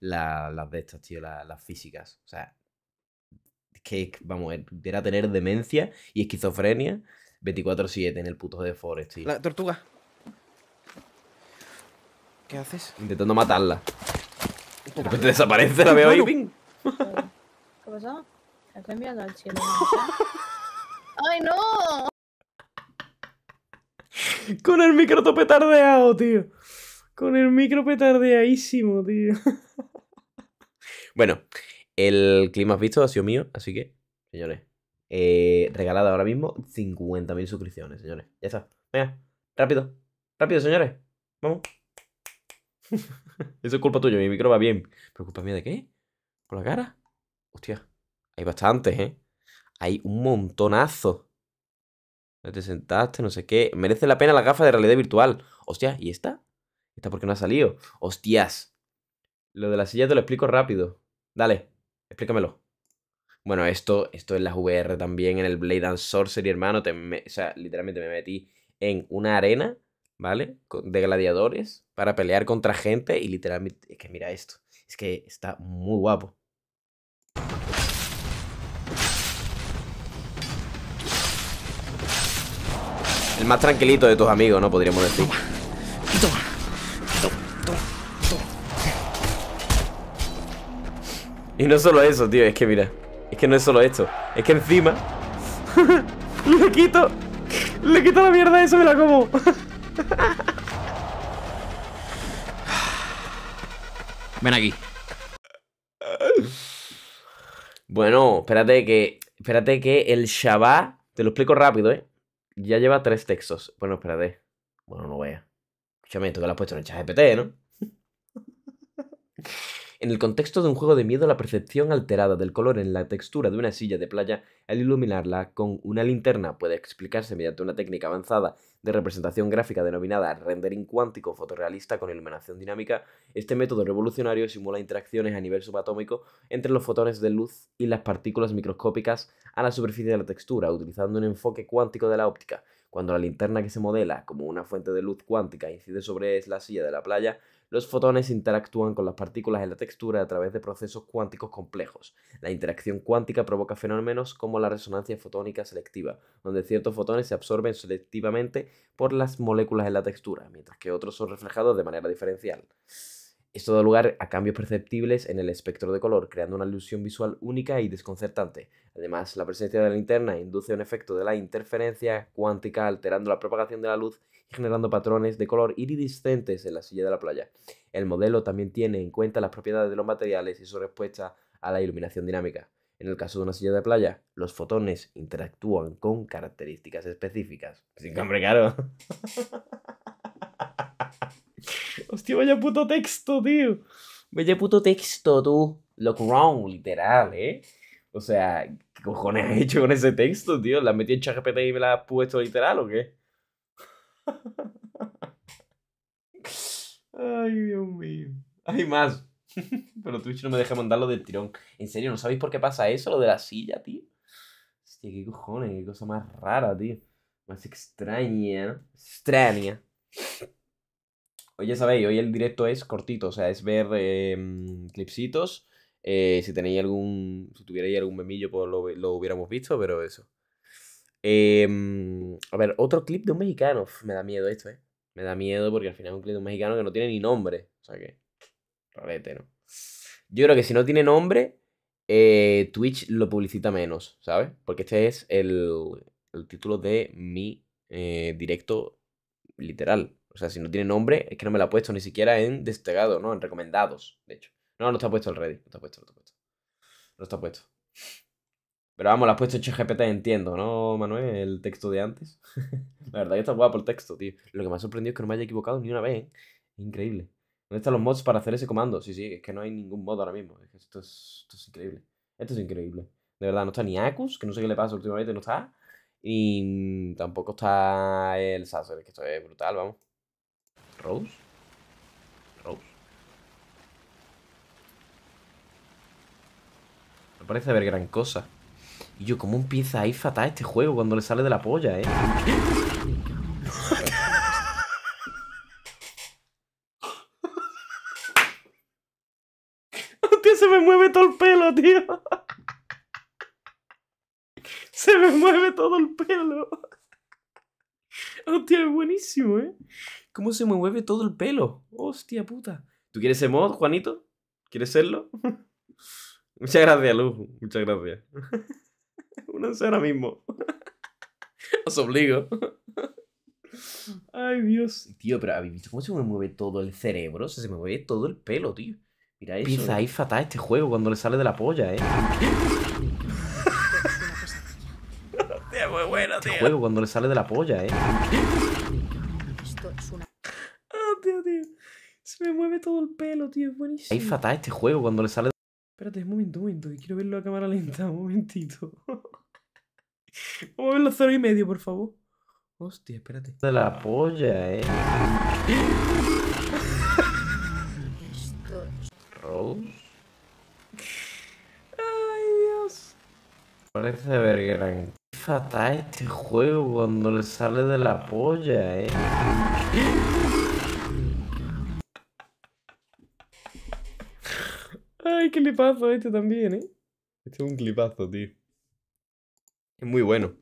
la, de estas, tío, las físicas. O sea, es que, vamos, era tener demencia y esquizofrenia 24-7 en el puto de Forest, tío. La tortuga. ¿Qué haces? Intentando matarla. desaparece, la veo ahí. ¿Qué pasó? Ha cambiado al cielo. ¡Ay, no! Con el micro tardeado, tío. Con el micro tardeadísimo, tío. bueno, el clima has visto ha sido mío, así que, señores, eh, regalada ahora mismo 50.000 suscripciones, señores. Ya está. Venga, rápido. Rápido, señores. Vamos. Eso es culpa tuya, mi micro va bien. ¿Pero culpa mía de qué? ¿Con la cara? Hostia, hay bastantes, ¿eh? Hay un montonazo. No te sentaste, no sé qué. Merece la pena la gafa de realidad virtual. Hostia, ¿y esta? ¿Esta por qué no ha salido? Hostias. Lo de la silla te lo explico rápido. Dale, explícamelo. Bueno, esto, esto en la VR también, en el Blade and Sorcery, hermano. o sea, literalmente me metí en una arena, ¿vale? De gladiadores para pelear contra gente y literalmente, es que mira esto, es que está muy guapo. El más tranquilito de tus amigos, ¿no? Podríamos decir. Y no solo eso, tío, es que mira. Es que no es solo esto. Es que encima... le quito... Le quito la mierda eso me la como. Ven aquí. Bueno, espérate que... Espérate que el Shabbat... Te lo explico rápido, ¿eh? Ya lleva tres textos. Bueno, espérate. Bueno, no vea. Escúchame, esto que lo has puesto en el chat GPT, ¿no? En el contexto de un juego de miedo, la percepción alterada del color en la textura de una silla de playa al iluminarla con una linterna puede explicarse mediante una técnica avanzada de representación gráfica denominada rendering cuántico fotorrealista con iluminación dinámica. Este método revolucionario simula interacciones a nivel subatómico entre los fotones de luz y las partículas microscópicas a la superficie de la textura, utilizando un enfoque cuántico de la óptica. Cuando la linterna que se modela como una fuente de luz cuántica incide sobre la silla de la playa, los fotones interactúan con las partículas en la textura a través de procesos cuánticos complejos. La interacción cuántica provoca fenómenos como la resonancia fotónica selectiva, donde ciertos fotones se absorben selectivamente por las moléculas en la textura, mientras que otros son reflejados de manera diferencial. Esto da lugar a cambios perceptibles en el espectro de color, creando una ilusión visual única y desconcertante. Además, la presencia de la linterna induce un efecto de la interferencia cuántica, alterando la propagación de la luz y generando patrones de color iridiscentes en la silla de la playa. El modelo también tiene en cuenta las propiedades de los materiales y su respuesta a la iluminación dinámica. En el caso de una silla de playa, los fotones interactúan con características específicas. Sin cambio hombre, Hostia, vaya puto texto, tío. Vaya puto texto, tú. Lo wrong, literal, ¿eh? O sea, ¿qué cojones has hecho con ese texto, tío? ¿La has metido en ChatGPT y me la has puesto literal o qué? Ay, Dios mío. Hay más. Pero Twitch no me deja mandarlo del tirón. En serio, ¿no sabéis por qué pasa eso? Lo de la silla, tío. Hostia, qué cojones, qué cosa más rara, tío. Más extraña, ¿no? Extraña. Oye, ya sabéis, hoy el directo es cortito, o sea, es ver em, clipsitos. Eh, si tenéis algún. Si tuvierais algún memillo, pues lo, hubiéramos visto, pero eso. Em, a ver, otro clip de un mexicano. me da miedo esto, ¿eh? Me da miedo porque al final es un clip de un mexicano que no tiene ni nombre. O sea que. Rarete, ¿no? Yo creo que si no tiene nombre, eh, Twitch lo publicita menos, ¿sabes? Porque este es el, el título de mi eh, directo literal. O sea, si no tiene nombre, es que no me la ha puesto ni siquiera en despegado ¿no? En recomendados, de hecho. No, no está puesto el ready. No está puesto, no está puesto. No está puesto. Pero vamos, la ha puesto 8gpt, entiendo, ¿no, Manuel? El texto de antes. la verdad que está guapo el texto, tío. Lo que me ha sorprendido es que no me haya equivocado ni una vez, ¿eh? Increíble. ¿Dónde están los mods para hacer ese comando? Sí, sí, es que no hay ningún mod ahora mismo. esto es, increíble. Esto es increíble. De verdad, no está ni Akus, que no sé qué le pasa últimamente, no está. Y tampoco está el Sasser, que esto es brutal, vamos. Rose. Rose. No parece haber gran cosa. Y yo, ¿cómo empieza ahí fatal este juego cuando le sale de la polla, eh? ¿Cómo se me mueve todo el pelo? Hostia puta. ¿Tú quieres ser mod, Juanito? ¿Quieres serlo? Muchas gracias, Luz. Muchas gracias. Únanse ahora mismo. Os obligo. Ay, Dios. Tío, pero ¿habéis visto cómo se me mueve todo el cerebro? se me mueve todo el pelo, tío. Mira eso. Eh. ahí fatal este juego cuando le sale de la polla, eh. muy bueno, Este juego cuando le sale de la polla, eh. me mueve todo el pelo, tío, es buenísimo. Es fatal este juego cuando le sale. Espérate, un momento, un momento, que quiero verlo a cámara lenta, un momentito. Vamos a verlo a cero y medio, por favor. Hostia, espérate. De la polla, eh. Rose. Ay, Dios. Parece ver gran. Fatal este juego cuando le sale de la polla, eh. qué clipazo este también, ¿eh? Este es un clipazo, tío. Es muy bueno.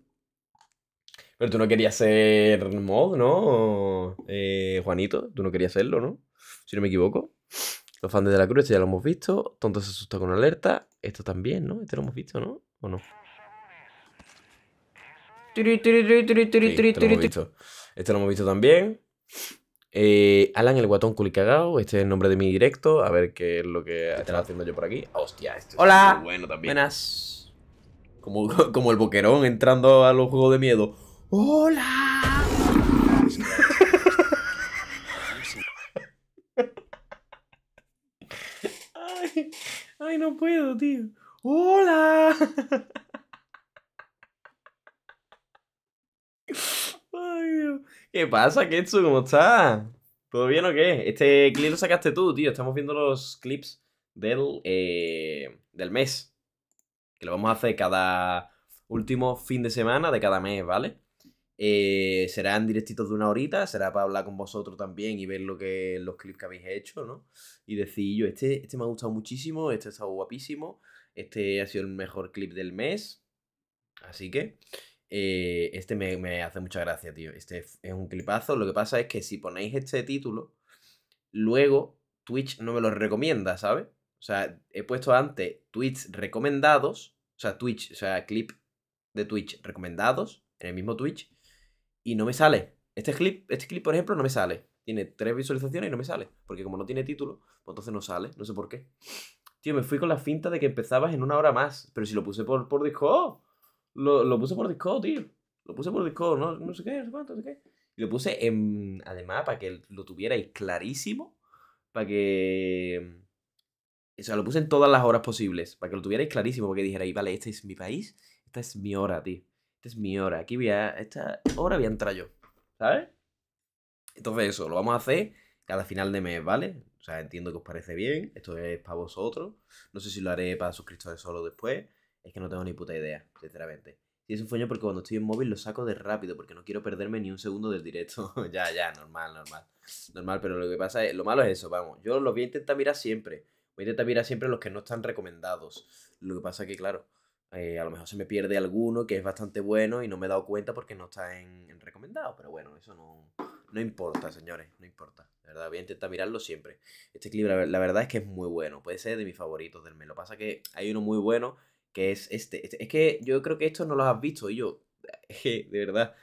Pero tú no querías ser mod, ¿no? Eh, Juanito, tú no querías hacerlo, ¿no? Si no me equivoco. Los fans de la cruz, este ya lo hemos visto. Tonto se asusta con alerta. Esto también, ¿no? Este lo hemos visto, ¿no? ¿O no? Sí, este lo hemos visto. Este lo hemos visto también. Eh, Alan el guatón culicagao, este es el nombre de mi directo, a ver qué es lo que estaba haciendo yo por aquí. Ah, hostia, este Hola. bueno también. Buenas. Como, como el boquerón entrando a los juegos de miedo. ¡Hola! ay, ay, no puedo, tío. ¡Hola! ay, ¿Qué pasa, Ketsu? ¿Cómo estás? ¿Todo bien o qué? Este clip lo sacaste tú, tío. Estamos viendo los clips del, eh, del mes. Que lo vamos a hacer cada último fin de semana de cada mes, ¿vale? Eh, serán directitos de una horita, será para hablar con vosotros también y ver lo que, los clips que habéis hecho, ¿no? Y decir yo, este, este me ha gustado muchísimo, este ha estado guapísimo, este ha sido el mejor clip del mes. Así que eh, este me, hace mucha gracia, tío. Este es un clipazo. Lo que pasa es que si ponéis este título, luego Twitch no me lo recomienda, ¿sabes? O sea, he puesto antes tweets recomendados, o sea, Twitch, o sea, clip de Twitch recomendados en el mismo Twitch y no me sale. Este clip, este clip, por ejemplo, no me sale. Tiene tres visualizaciones y no me sale. Porque como no tiene título, pues entonces no sale. No sé por qué. Tío, me fui con la finta de que empezabas en una hora más. Pero si lo puse por, por Discord. Lo, puse por Discord, tío. Lo puse por Discord, no, no sé qué, no sé cuánto, no sé qué. Y lo puse en, además para que lo tuvierais clarísimo, para que... O sea, lo puse en todas las horas posibles, para que lo tuvierais clarísimo, porque dijerais, vale, este es mi país, esta es mi hora, tío. Esta es mi hora, aquí voy a... Esta hora voy a entrar yo, ¿sabes? Entonces eso, lo vamos a hacer cada final de mes, ¿vale? O sea, entiendo que os parece bien, esto es para vosotros. No sé si lo haré para suscriptores solo después. Es que no tengo ni puta idea, sinceramente. Si es un sueño porque cuando estoy en móvil lo saco de rápido, porque no quiero perderme ni un segundo del directo. ya, ya, normal, normal. Normal, pero lo que pasa es, lo malo es eso, vamos. Yo lo voy a intentar mirar siempre. Voy a intentar mirar siempre los que no están recomendados. Lo que pasa es que, claro, eh, a lo mejor se me pierde alguno que es bastante bueno y no me he dado cuenta porque no está en, recomendado. Pero bueno, eso no, no importa, señores, no importa. De verdad, voy a intentar mirarlo siempre. Este clip, la, verdad es que es muy bueno. Puede ser de mis favoritos del mes. Lo pasa que hay uno muy bueno que es este, Es que yo creo que estos no los has visto y yo, de verdad,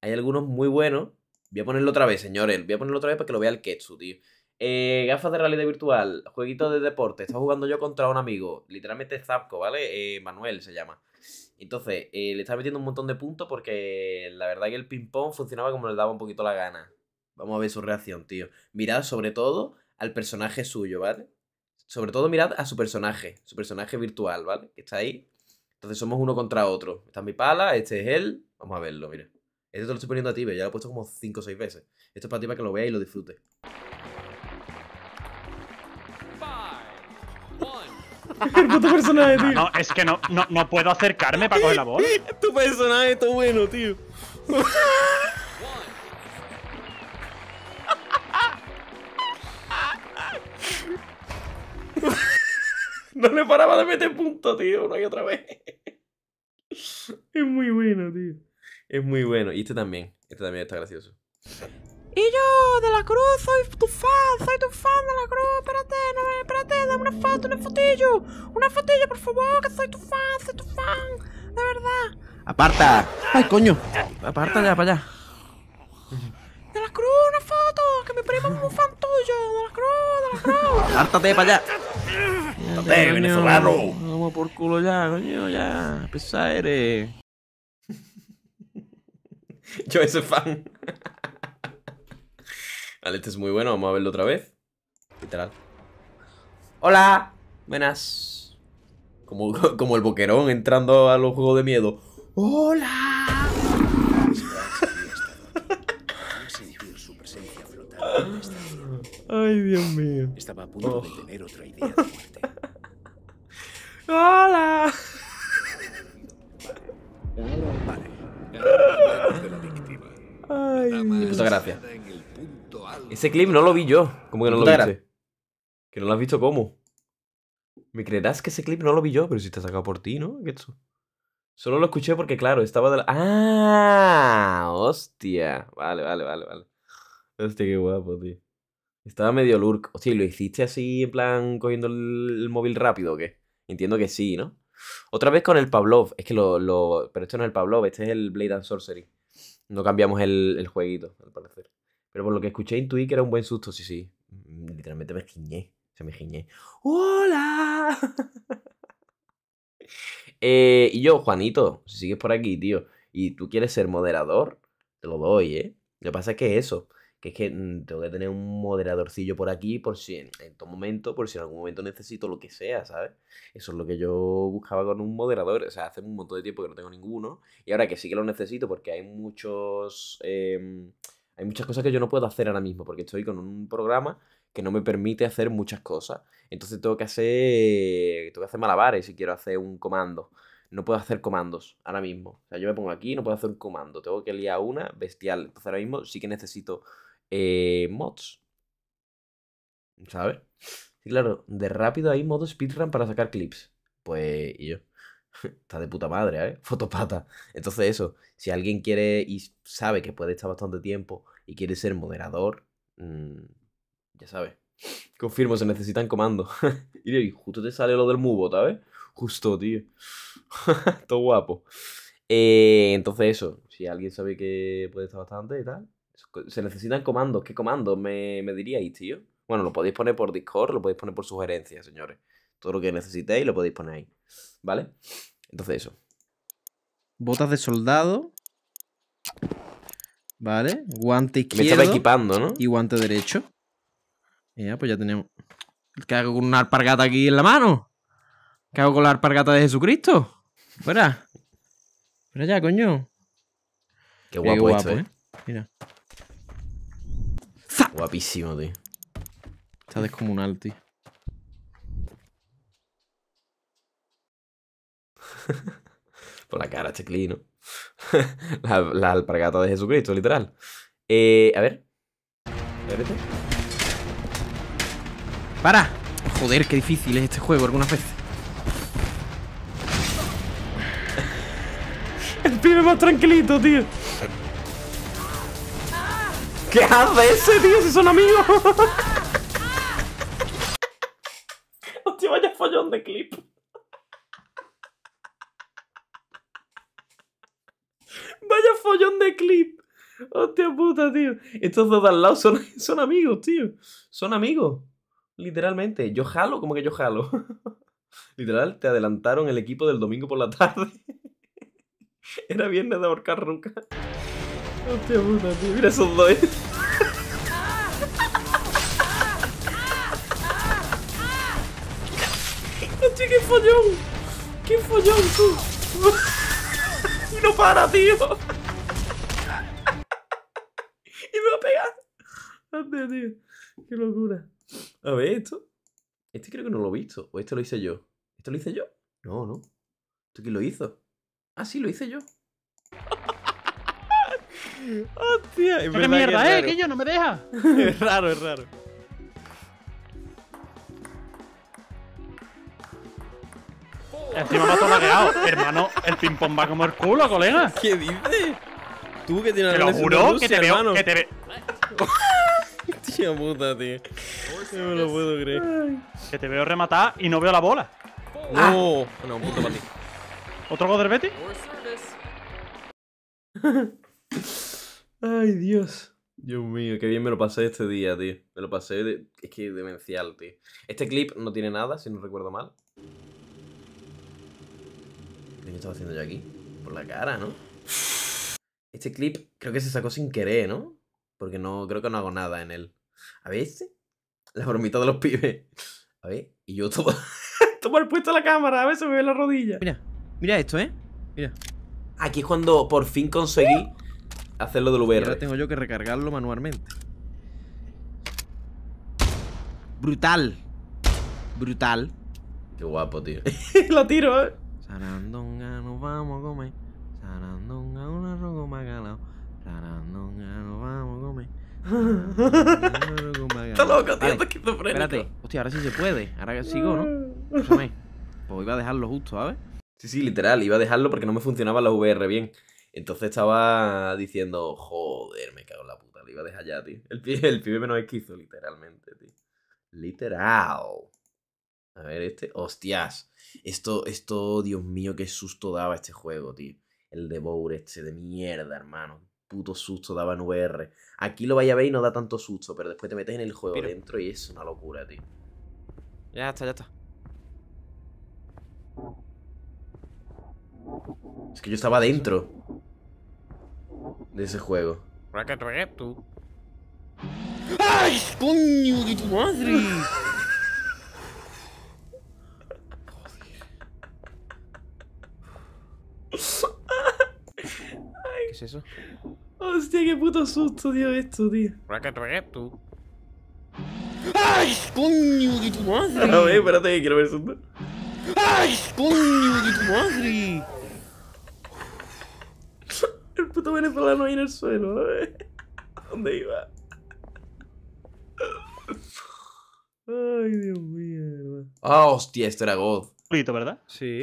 hay algunos muy buenos. Voy a ponerlo otra vez, señores, voy a ponerlo otra vez para que lo vea el Ketsu, tío. Eh, gafas de realidad virtual, jueguito de deporte, estaba jugando yo contra un amigo, literalmente Zapco, ¿vale? Eh, Manuel se llama. Entonces, eh, le estaba metiendo un montón de puntos porque la verdad es que el ping-pong funcionaba como le daba un poquito la gana. Vamos a ver su reacción, tío. Mirad sobre todo al personaje suyo, ¿vale? sobre todo mirad a su personaje, su personaje virtual, ¿vale? Que está ahí. Entonces somos uno contra otro. Esta es mi pala, este es él. Vamos a verlo, mira. Este te lo estoy poniendo a ti, ve. ya lo he puesto como 5 o 6 veces. Esto es para ti para que lo veas y lo disfrutes. puto No, es que no, no, no puedo acercarme para coger la voz. tu personaje está bueno, tío. No le paraba de meter punto, tío, una y otra vez. Es muy bueno, tío. Es muy bueno. Y este también. Este también está gracioso. Y yo, de la cruz, soy tu fan, soy tu fan de la cruz. Espérate, no, espérate, dame una foto, una fotillo. Una fotillo, por favor, que soy tu fan, soy tu fan. De verdad. Aparta. Ay, coño. Aparta ya para allá. ¡De las Cruz, una foto! ¡Que me prima como un fan tuyo! ¡De la Cruz, de la Cruz! ¡Hártate para allá! ¡Hártate, venezolano! Vamos por culo ya, coño, ya. Pesa eres. Yo ese fan. vale, este es muy bueno. Vamos a verlo otra vez. Literal. ¡Hola! Buenas. como el boquerón entrando a los juegos de miedo. ¡Hola! Ay, Dios mío. Estaba a punto de oh. tener otra idea de ¡Hola! Vale. Ay, Dios. gracia. Ese clip no lo vi yo. ¿Cómo que no lo viste? ¿Que no lo has visto cómo? ¿Me creerás que ese clip no lo vi yo? Pero si te sacado por ti, ¿no? eso? Solo lo escuché porque, claro, estaba de la... ¡Ah! ¡Hostia! Vale, vale, vale, vale. Hostia, qué guapo, tío. Estaba medio lurk. Hostia, ¿lo hiciste así en plan cogiendo el, móvil rápido o qué? Entiendo que sí, ¿no? Otra vez con el Pavlov. Es que lo, lo... Pero esto no es el Pavlov, este es el Blade and Sorcery. No cambiamos el, jueguito, al parecer. Pero por lo que escuché en Twitch era un buen susto, sí, sí. Mm, literalmente me giñé. Se me giñé. ¡Hola! Eh, y yo, Juanito, si sigues por aquí, tío, y tú quieres ser moderador, te lo doy, ¿eh? Lo que pasa es que eso que es que mm, tengo que tener un moderadorcillo por aquí, por si en, todo momento, por si en algún momento necesito lo que sea, ¿sabes? Eso es lo que yo buscaba con un moderador. O sea, hace un montón de tiempo que no tengo ninguno. Y ahora que sí que lo necesito porque hay muchos. Em, hay muchas cosas que yo no puedo hacer ahora mismo porque estoy con un programa que no me permite hacer muchas cosas. Entonces tengo que hacer. Tengo que hacer malabares si quiero hacer un comando no puedo hacer comandos ahora mismo. O sea, yo me pongo aquí, y no puedo hacer un comando. Tengo que liar una bestial. Entonces ahora mismo sí que necesito eh, mods. ¿Sabes? Y claro, de rápido hay modo speedrun para sacar clips. Pues, y yo. Está de puta madre, ¿eh? Fotopata. Entonces, eso, si alguien quiere y sabe que puede estar bastante tiempo y quiere ser moderador, mm, ya sabes. Confirmo, se necesitan comando y justo te sale lo del mubo, ¿sabes? Justo, tío. Todo guapo. Eh, entonces, eso, si alguien sabe que puede estar bastante y tal, se necesitan comandos. ¿Qué comandos me, me diríais, tío? Bueno, lo podéis poner por Discord, lo podéis poner por sugerencias, señores. Todo lo que necesitéis lo podéis poner ahí. ¿Vale? Entonces eso. Botas de soldado. ¿Vale? Guante izquierdo. Me estaba equipando, ¿no? Y guante derecho. ya, pues ya tenemos. ¿Qué hago con una alpargata aquí en la mano? ¿Qué hago con la alpargata de Jesucristo? Fuera. Fuera ya, coño. Qué guapo, qué guapo esto, ¿eh? ¿eh? Mira. Guapísimo, tío. Está descomunal, tío. Por la cara, Checlino. la, alpargata de Jesucristo, literal. Eh, a ver. ¡Para! Joder, qué difícil es este juego algunas veces. El pibe más tranquilito, tío. ¿Qué hace ese, tío? Si son amigos. Hostia, vaya follón de clip. Vaya follón de clip. Hostia puta, tío. Estos dos de al lado son, son amigos, tío. Son amigos. Literalmente. Yo jalo como que yo jalo. Literal, te adelantaron el equipo del domingo por la tarde. Era viernes de ahorcar ruca. ¡Hostia, puta, tío! mira esos dos. Eh. ¡Qué follón! ¡Qué follón tú! y no para, tío. y me va a pegar. Ande, tío. Qué locura. A ver, esto. Este creo que no lo he visto. O este lo hice yo. ¿Esto lo hice yo? No, no. ¿Esto quién lo hizo? Ah, sí, lo hice yo. Hostia, es mierda, eh, que yo no me deja. es raro, es raro. Encima me ha tomaqueado. Hermano, el ping-pong va como el culo, colega. ¿Qué dices? Tú que tienes Te lo juro que te veo, ¡Hostia que te puta, tío. No me lo puedo creer. Que te veo rematar y no veo la bola. ¡Oh! no, un punto para ti. ¿Otro gol Betty? Ay, Dios. Dios mío, qué bien me lo pasé este día, tío. Me lo pasé, es que demencial, tío. Este clip no tiene nada, si no recuerdo mal. ¿Qué estaba haciendo yo aquí? Por la cara, ¿no? Este clip creo que se sacó sin querer, ¿no? Porque no creo que no hago nada en él. A ver este. La bromita de los pibes. A ver, y yo tomo, tomo el puesto de la cámara, a ver se me ve la rodilla. Mira, mira esto, ¿eh? Mira. Aquí es cuando por fin conseguí hacerlo del VR. ahora tengo yo que recargarlo manualmente. Brutal. Brutal. Qué guapo, tío. Lo tiro, eh. Sarandonga, nos vamos a comer. Sarandonga, un arroz con bacalao. Sarandonga, nos vamos a comer. Está loco, tío, está esquizofrénico. Espérate, hostia, ahora sí se puede. Ahora sigo, ¿no? Pues iba a dejarlo justo, ¿sabes? Sí, sí, literal, iba a dejarlo porque no me funcionaba la VR bien. Entonces estaba diciendo, joder, me cago en la puta, le iba a dejar ya, tío. El, pibe, el pibe menos esquizo, literalmente, tío. Literal. A ver, este. Hostias. Esto, esto, Dios mío, qué susto daba este juego, tío. El de Bower este de mierda, hermano. Puto susto daba en VR. Aquí lo vaya a ver y no da tanto susto, pero después te metes en el juego dentro y es una locura, tío. Ya está, ya está. Es que yo estaba dentro de ese juego. tú. ¡Ay! ¡Coño de tu madre! ¿Qué es eso? Hostia, qué puto susto tío, esto, tío. tú. ¡Ay! ¡Coño de tu madre! No, espérate que quiero ver el susto. ¡Ay! ¡Coño de tu madre! por la ahí en el suelo. ¿A dónde iba? Ay, Dios mío, Ah, hostia, esto era God. ¿verdad? Sí.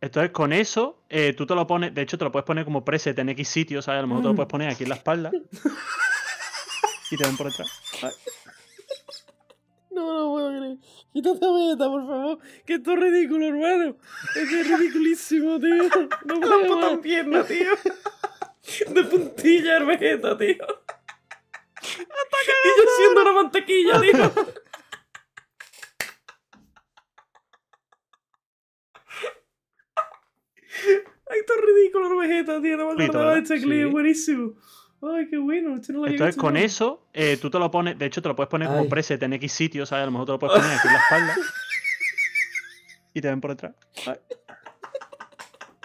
Entonces, con eso, eh, tú te lo pones. De hecho, te lo puedes poner como preset en X sitio, ¿sabes? A lo mejor te lo mm. puedes poner aquí en la espalda. y te ven por detrás quítate la esta por favor. Que esto es ridículo, hermano. Esto es ridiculísimo, tío. No me La puta pierna, tío. De puntilla el tío. Hasta y yo haciendo una mantequilla, tío. esto es ridículo el tío. No me acordaba de este clip, buenísimo. ¡Ay, qué bueno! no Entonces, con eso, eh, tú te lo pones. De hecho, te lo puedes poner como preset en X sitio, ¿sabes? A lo mejor te lo puedes poner aquí en la espalda. y te ven por detrás.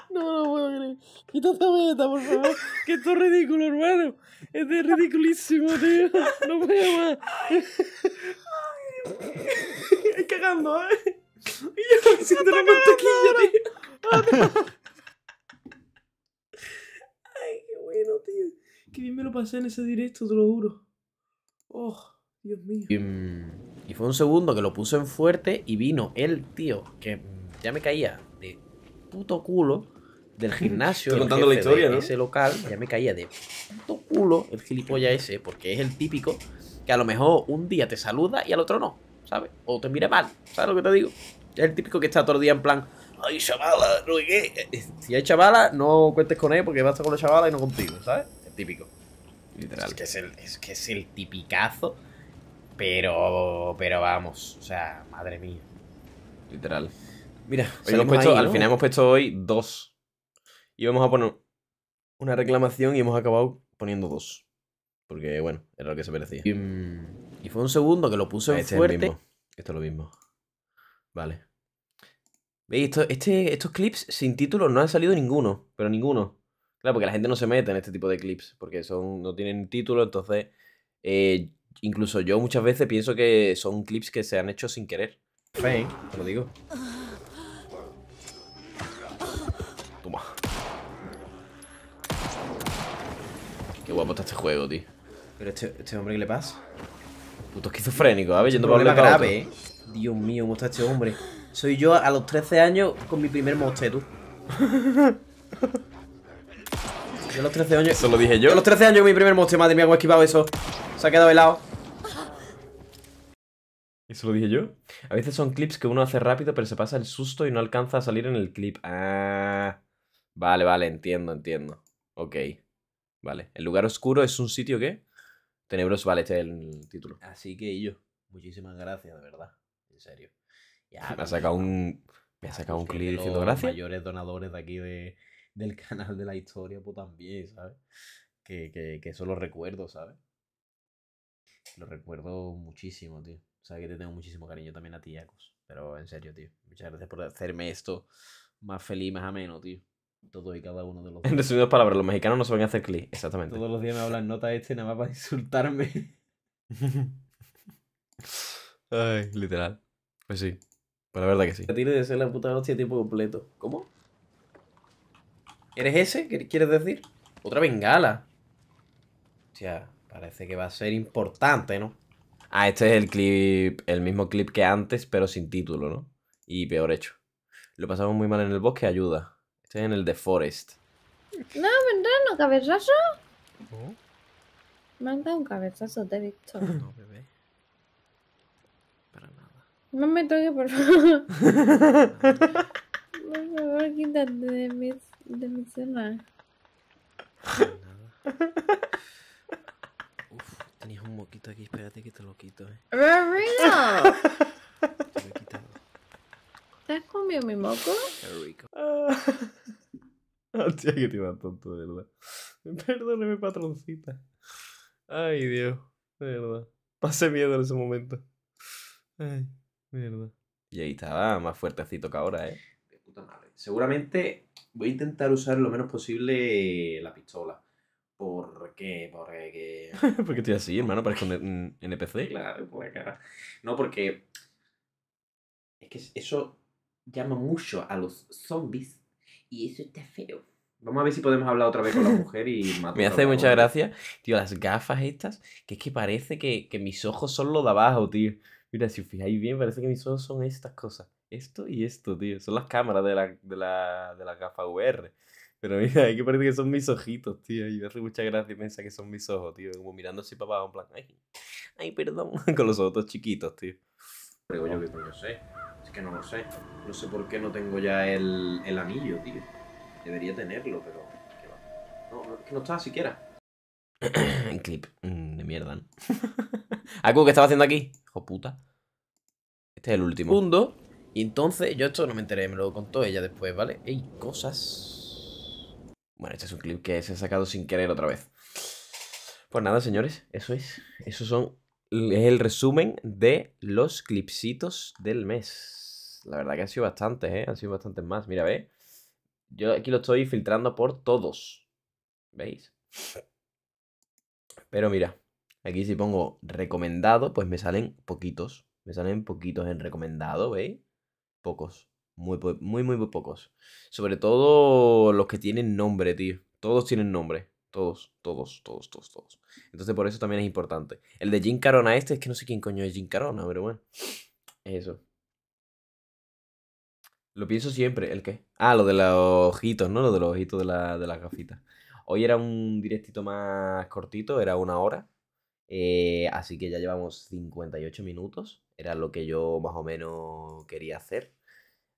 No No, lo puedo creer. Quita esta meta, por favor. Que esto es ridículo, hermano. Este es ridiculísimo, tío. No puedo más. Ay, cagando, ¿eh? Y yo me haciendo una mantequilla, tío. me lo pasé en ese directo, te lo juro. Oh, Dios mío. Mm, y, fue un segundo que lo puso en fuerte y vino el tío, que ya me caía de puto culo del gimnasio. contando la historia, Ese local, ya me caía de puto culo el gilipollas ese, porque es el típico que a lo mejor un día te saluda y al otro no, ¿sabes? O te mira mal, ¿sabes lo que te digo? Es el típico que está todo el día en plan, ay, chavala, no qué. Eh, eh, si hay chavala, no cuentes con él porque va a estar con la chavala y no contigo, ¿sabes? El típico. Es que es el, que es el tipicazo. Pero, pero vamos, o sea, madre mía. Literal. Mira, al final hemos puesto hoy dos. Y vamos a poner una reclamación y hemos acabado poniendo dos. Porque, bueno, era lo que se merecía. Y, fue un segundo que lo puse este fuerte. mismo. Esto es lo mismo. Vale. ¿Veis? este, estos clips sin título no han salido ninguno, pero ninguno. Claro, porque la gente no se mete en este tipo de clips, porque son, no tienen título, entonces eh, incluso yo muchas veces pienso que son clips que se han hecho sin querer. te lo digo. Toma. Qué guapo está este juego, tío. Pero este, este hombre, ¿qué le pasa? Puto esquizofrénico, ¿sabes? Yendo para grave, ¿eh? Dios mío, ¿cómo está este hombre? Soy yo a los 13 años con mi primer tú. los 13 años. Eso lo dije yo. los 13 años mi primer monstruo. Madre mía, cómo he esquivado eso. Se ha quedado helado. ¿Eso lo dije yo? A veces son clips que uno hace rápido, pero se pasa el susto y no alcanza a salir en el clip. Ah. Vale, vale, entiendo, entiendo. Ok. Vale. El lugar oscuro es un sitio que. Tenebros, vale, este el título. Así que, yo, muchísimas gracias, de verdad. En serio. me ha sacado un. Me ha sacado un clip diciendo gracias. Los mayores donadores de aquí de del canal de la historia, pues también, ¿sabes? Que, eso lo recuerdo, ¿sabes? Lo recuerdo muchísimo, tío. Sabes que te tengo muchísimo cariño también a ti, Jacos. Pero en serio, tío. Muchas gracias por hacerme esto más feliz, más ameno, tío. Todo y cada uno de los En resumidas palabras, los mexicanos no se van a hacer clic, exactamente. Todos los días me hablan nota este nada más para insultarme. Ay, literal. Pues sí. Pues la verdad que sí. A ti de ser la puta hostia tiempo completo. ¿Cómo? ¿Eres ese? ¿Qué ¿Quieres decir? Otra bengala. O sea, parece que va a ser importante, ¿no? Ah, este es el clip, el mismo clip que antes, pero sin título, ¿no? Y peor hecho. Lo pasamos muy mal en el bosque, ayuda. Este es en el de Forest. No, vendrá, no, cabezazo. Me han dado un cabezazo, te No, bebé. Para nada. No me toque, por favor. por favor, quítate de mí de mi cena. Uf, tenías un moquito aquí, espérate que te lo quito, eh. ¡Rarino! Te lo he quitado. ¿Te has comido mi moco? Qué rico. Ah, que te iba tonto, de verdad. Perdóneme, patroncita. Ay, Dios, de verdad. Pasé miedo en ese momento. Ay, de verdad. Y ahí estaba más fuertecito que ahora, ¿eh? De puta madre. Seguramente voy a intentar usar lo menos posible la pistola. ¿Por qué? Porque... porque estoy así, hermano, para esconder NPC. Claro, por la No, porque... Es que eso llama mucho a los zombies y eso está feo. Vamos a ver si podemos hablar otra vez con la mujer y matar. Me hace mucha gracia, tío, las gafas estas, que es que parece que, mis ojos son los de abajo, tío. Mira, si os fijáis bien, parece que mis ojos son estas cosas esto y esto, tío. Son las cámaras de la, de la, de la gafa VR. Pero mira, hay que parece que son mis ojitos, tío. Y me hace mucha gracia pensar que son mis ojos, tío. Como mirando así papá, abajo, en plan, ay, perdón. Con los ojos chiquitos, tío. Pero yo que no sé. Es que no lo sé. No sé por qué no tengo ya el, el anillo, tío. Debería tenerlo, pero. No, es que no está siquiera. Clip. Mm, de mierda, ¿no? Aku, ¿qué estaba haciendo aquí? Hijo puta. Este es el último. Mundo entonces, yo esto no me enteré, me lo contó ella después, ¿vale? ¡Ey, cosas! Bueno, este es un clip que se ha sacado sin querer otra vez. Pues nada, señores, eso es. Eso son el resumen de los clipsitos del mes. La verdad que han sido bastantes, ¿eh? Han sido bastantes más. Mira, ve. Yo aquí lo estoy filtrando por todos. ¿Veis? Pero mira, aquí si pongo recomendado, pues me salen poquitos. Me salen poquitos en recomendado, ¿veis? Pocos. Muy, muy, muy, pocos. Sobre todo los que tienen nombre, tío. Todos tienen nombre. Todos, todos, todos, todos, todos. Entonces por eso también es importante. El de Jim Carona este, es que no sé quién coño es Jim Carona, pero bueno. Eso. Lo pienso siempre, ¿el qué? Ah, lo de los ojitos, ¿no? Lo de los ojitos de, la, de las gafitas. Hoy era un directito más cortito, era una hora. Eh, así que ya llevamos 58 minutos. Era lo que yo más o menos quería hacer.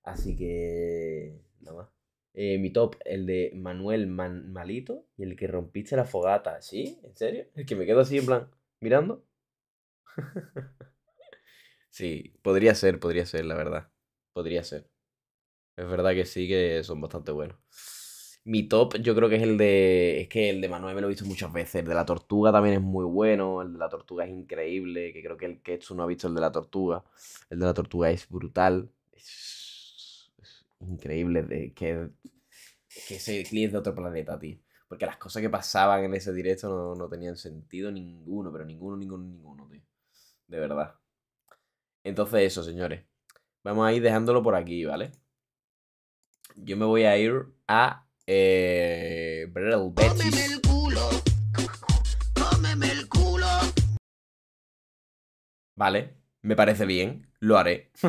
Así que, nada más. Eh, mi top, el de Manuel Malito y el que rompiste la fogata. ¿Sí? ¿En serio? El que me quedo así en plan, mirando. sí, podría ser, podría ser, la verdad. Podría ser. Es verdad que sí, que son bastante buenos. Mi top yo creo que es el de... Es que el de Manuel me lo he visto muchas veces. El de la tortuga también es muy bueno. El de la tortuga es increíble. Que creo que el Ketsu no ha visto el de la tortuga. El de la tortuga es brutal. Es, increíble. De, que, que ese cliente es de otro planeta, tío. Porque las cosas que pasaban en ese directo no, no tenían sentido ninguno. Pero ninguno, ninguno, ninguno, tío. De verdad. Entonces eso, señores. Vamos a ir dejándolo por aquí, ¿vale? Yo me voy a ir a eh, el culo. el culo. Vale, me parece bien. Lo haré.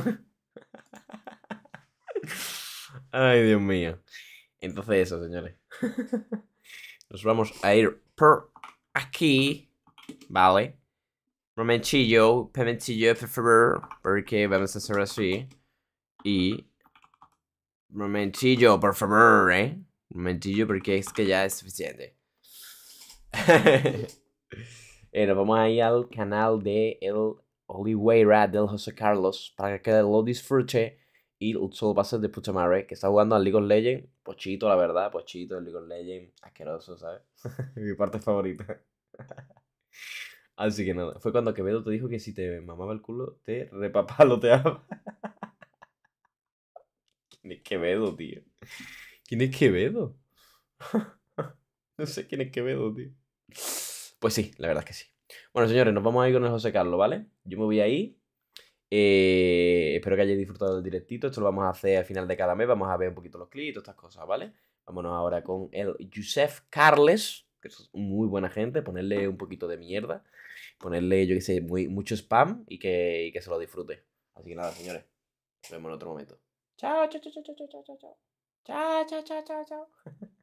Ay, Dios mío. Entonces eso, señores. Nos vamos a ir por aquí. Vale. Romenchillo, pementillo, por favor. Porque vamos a hacer así. Y... Romenchillo, por favor, ¿eh? Un momentillo porque es que ya es suficiente. eh, nos vamos ahí al canal de El Oliveira del José Carlos para que lo disfrute. Y solo va de puta que está jugando al League of Legends. Pochito, la verdad, Pochito, League of Legends. Asqueroso, ¿sabes? Mi parte favorita. Así que nada, fue cuando Quevedo te dijo que si te mamaba el culo, te repapaloteaba. Quevedo, tío. ¿Quién es Quevedo? no sé quién es Quevedo, tío. Pues sí, la verdad es que sí. Bueno, señores, nos vamos a ir con el José Carlos, ¿vale? Yo me voy ahí. Eh, espero que hayáis disfrutado del directito. Esto lo vamos a hacer al final de cada mes. Vamos a ver un poquito los clips todas estas cosas, ¿vale? Vámonos ahora con el Joseph Carles, que es muy buena gente. Ponerle un poquito de mierda. Ponerle, yo qué sé, muy, mucho spam y que, se lo disfrute. Así que nada, señores. Nos vemos en otro momento. Chao, chao, chao, chao, chao, chao, chao. Chao, chao, chao, chao, chao.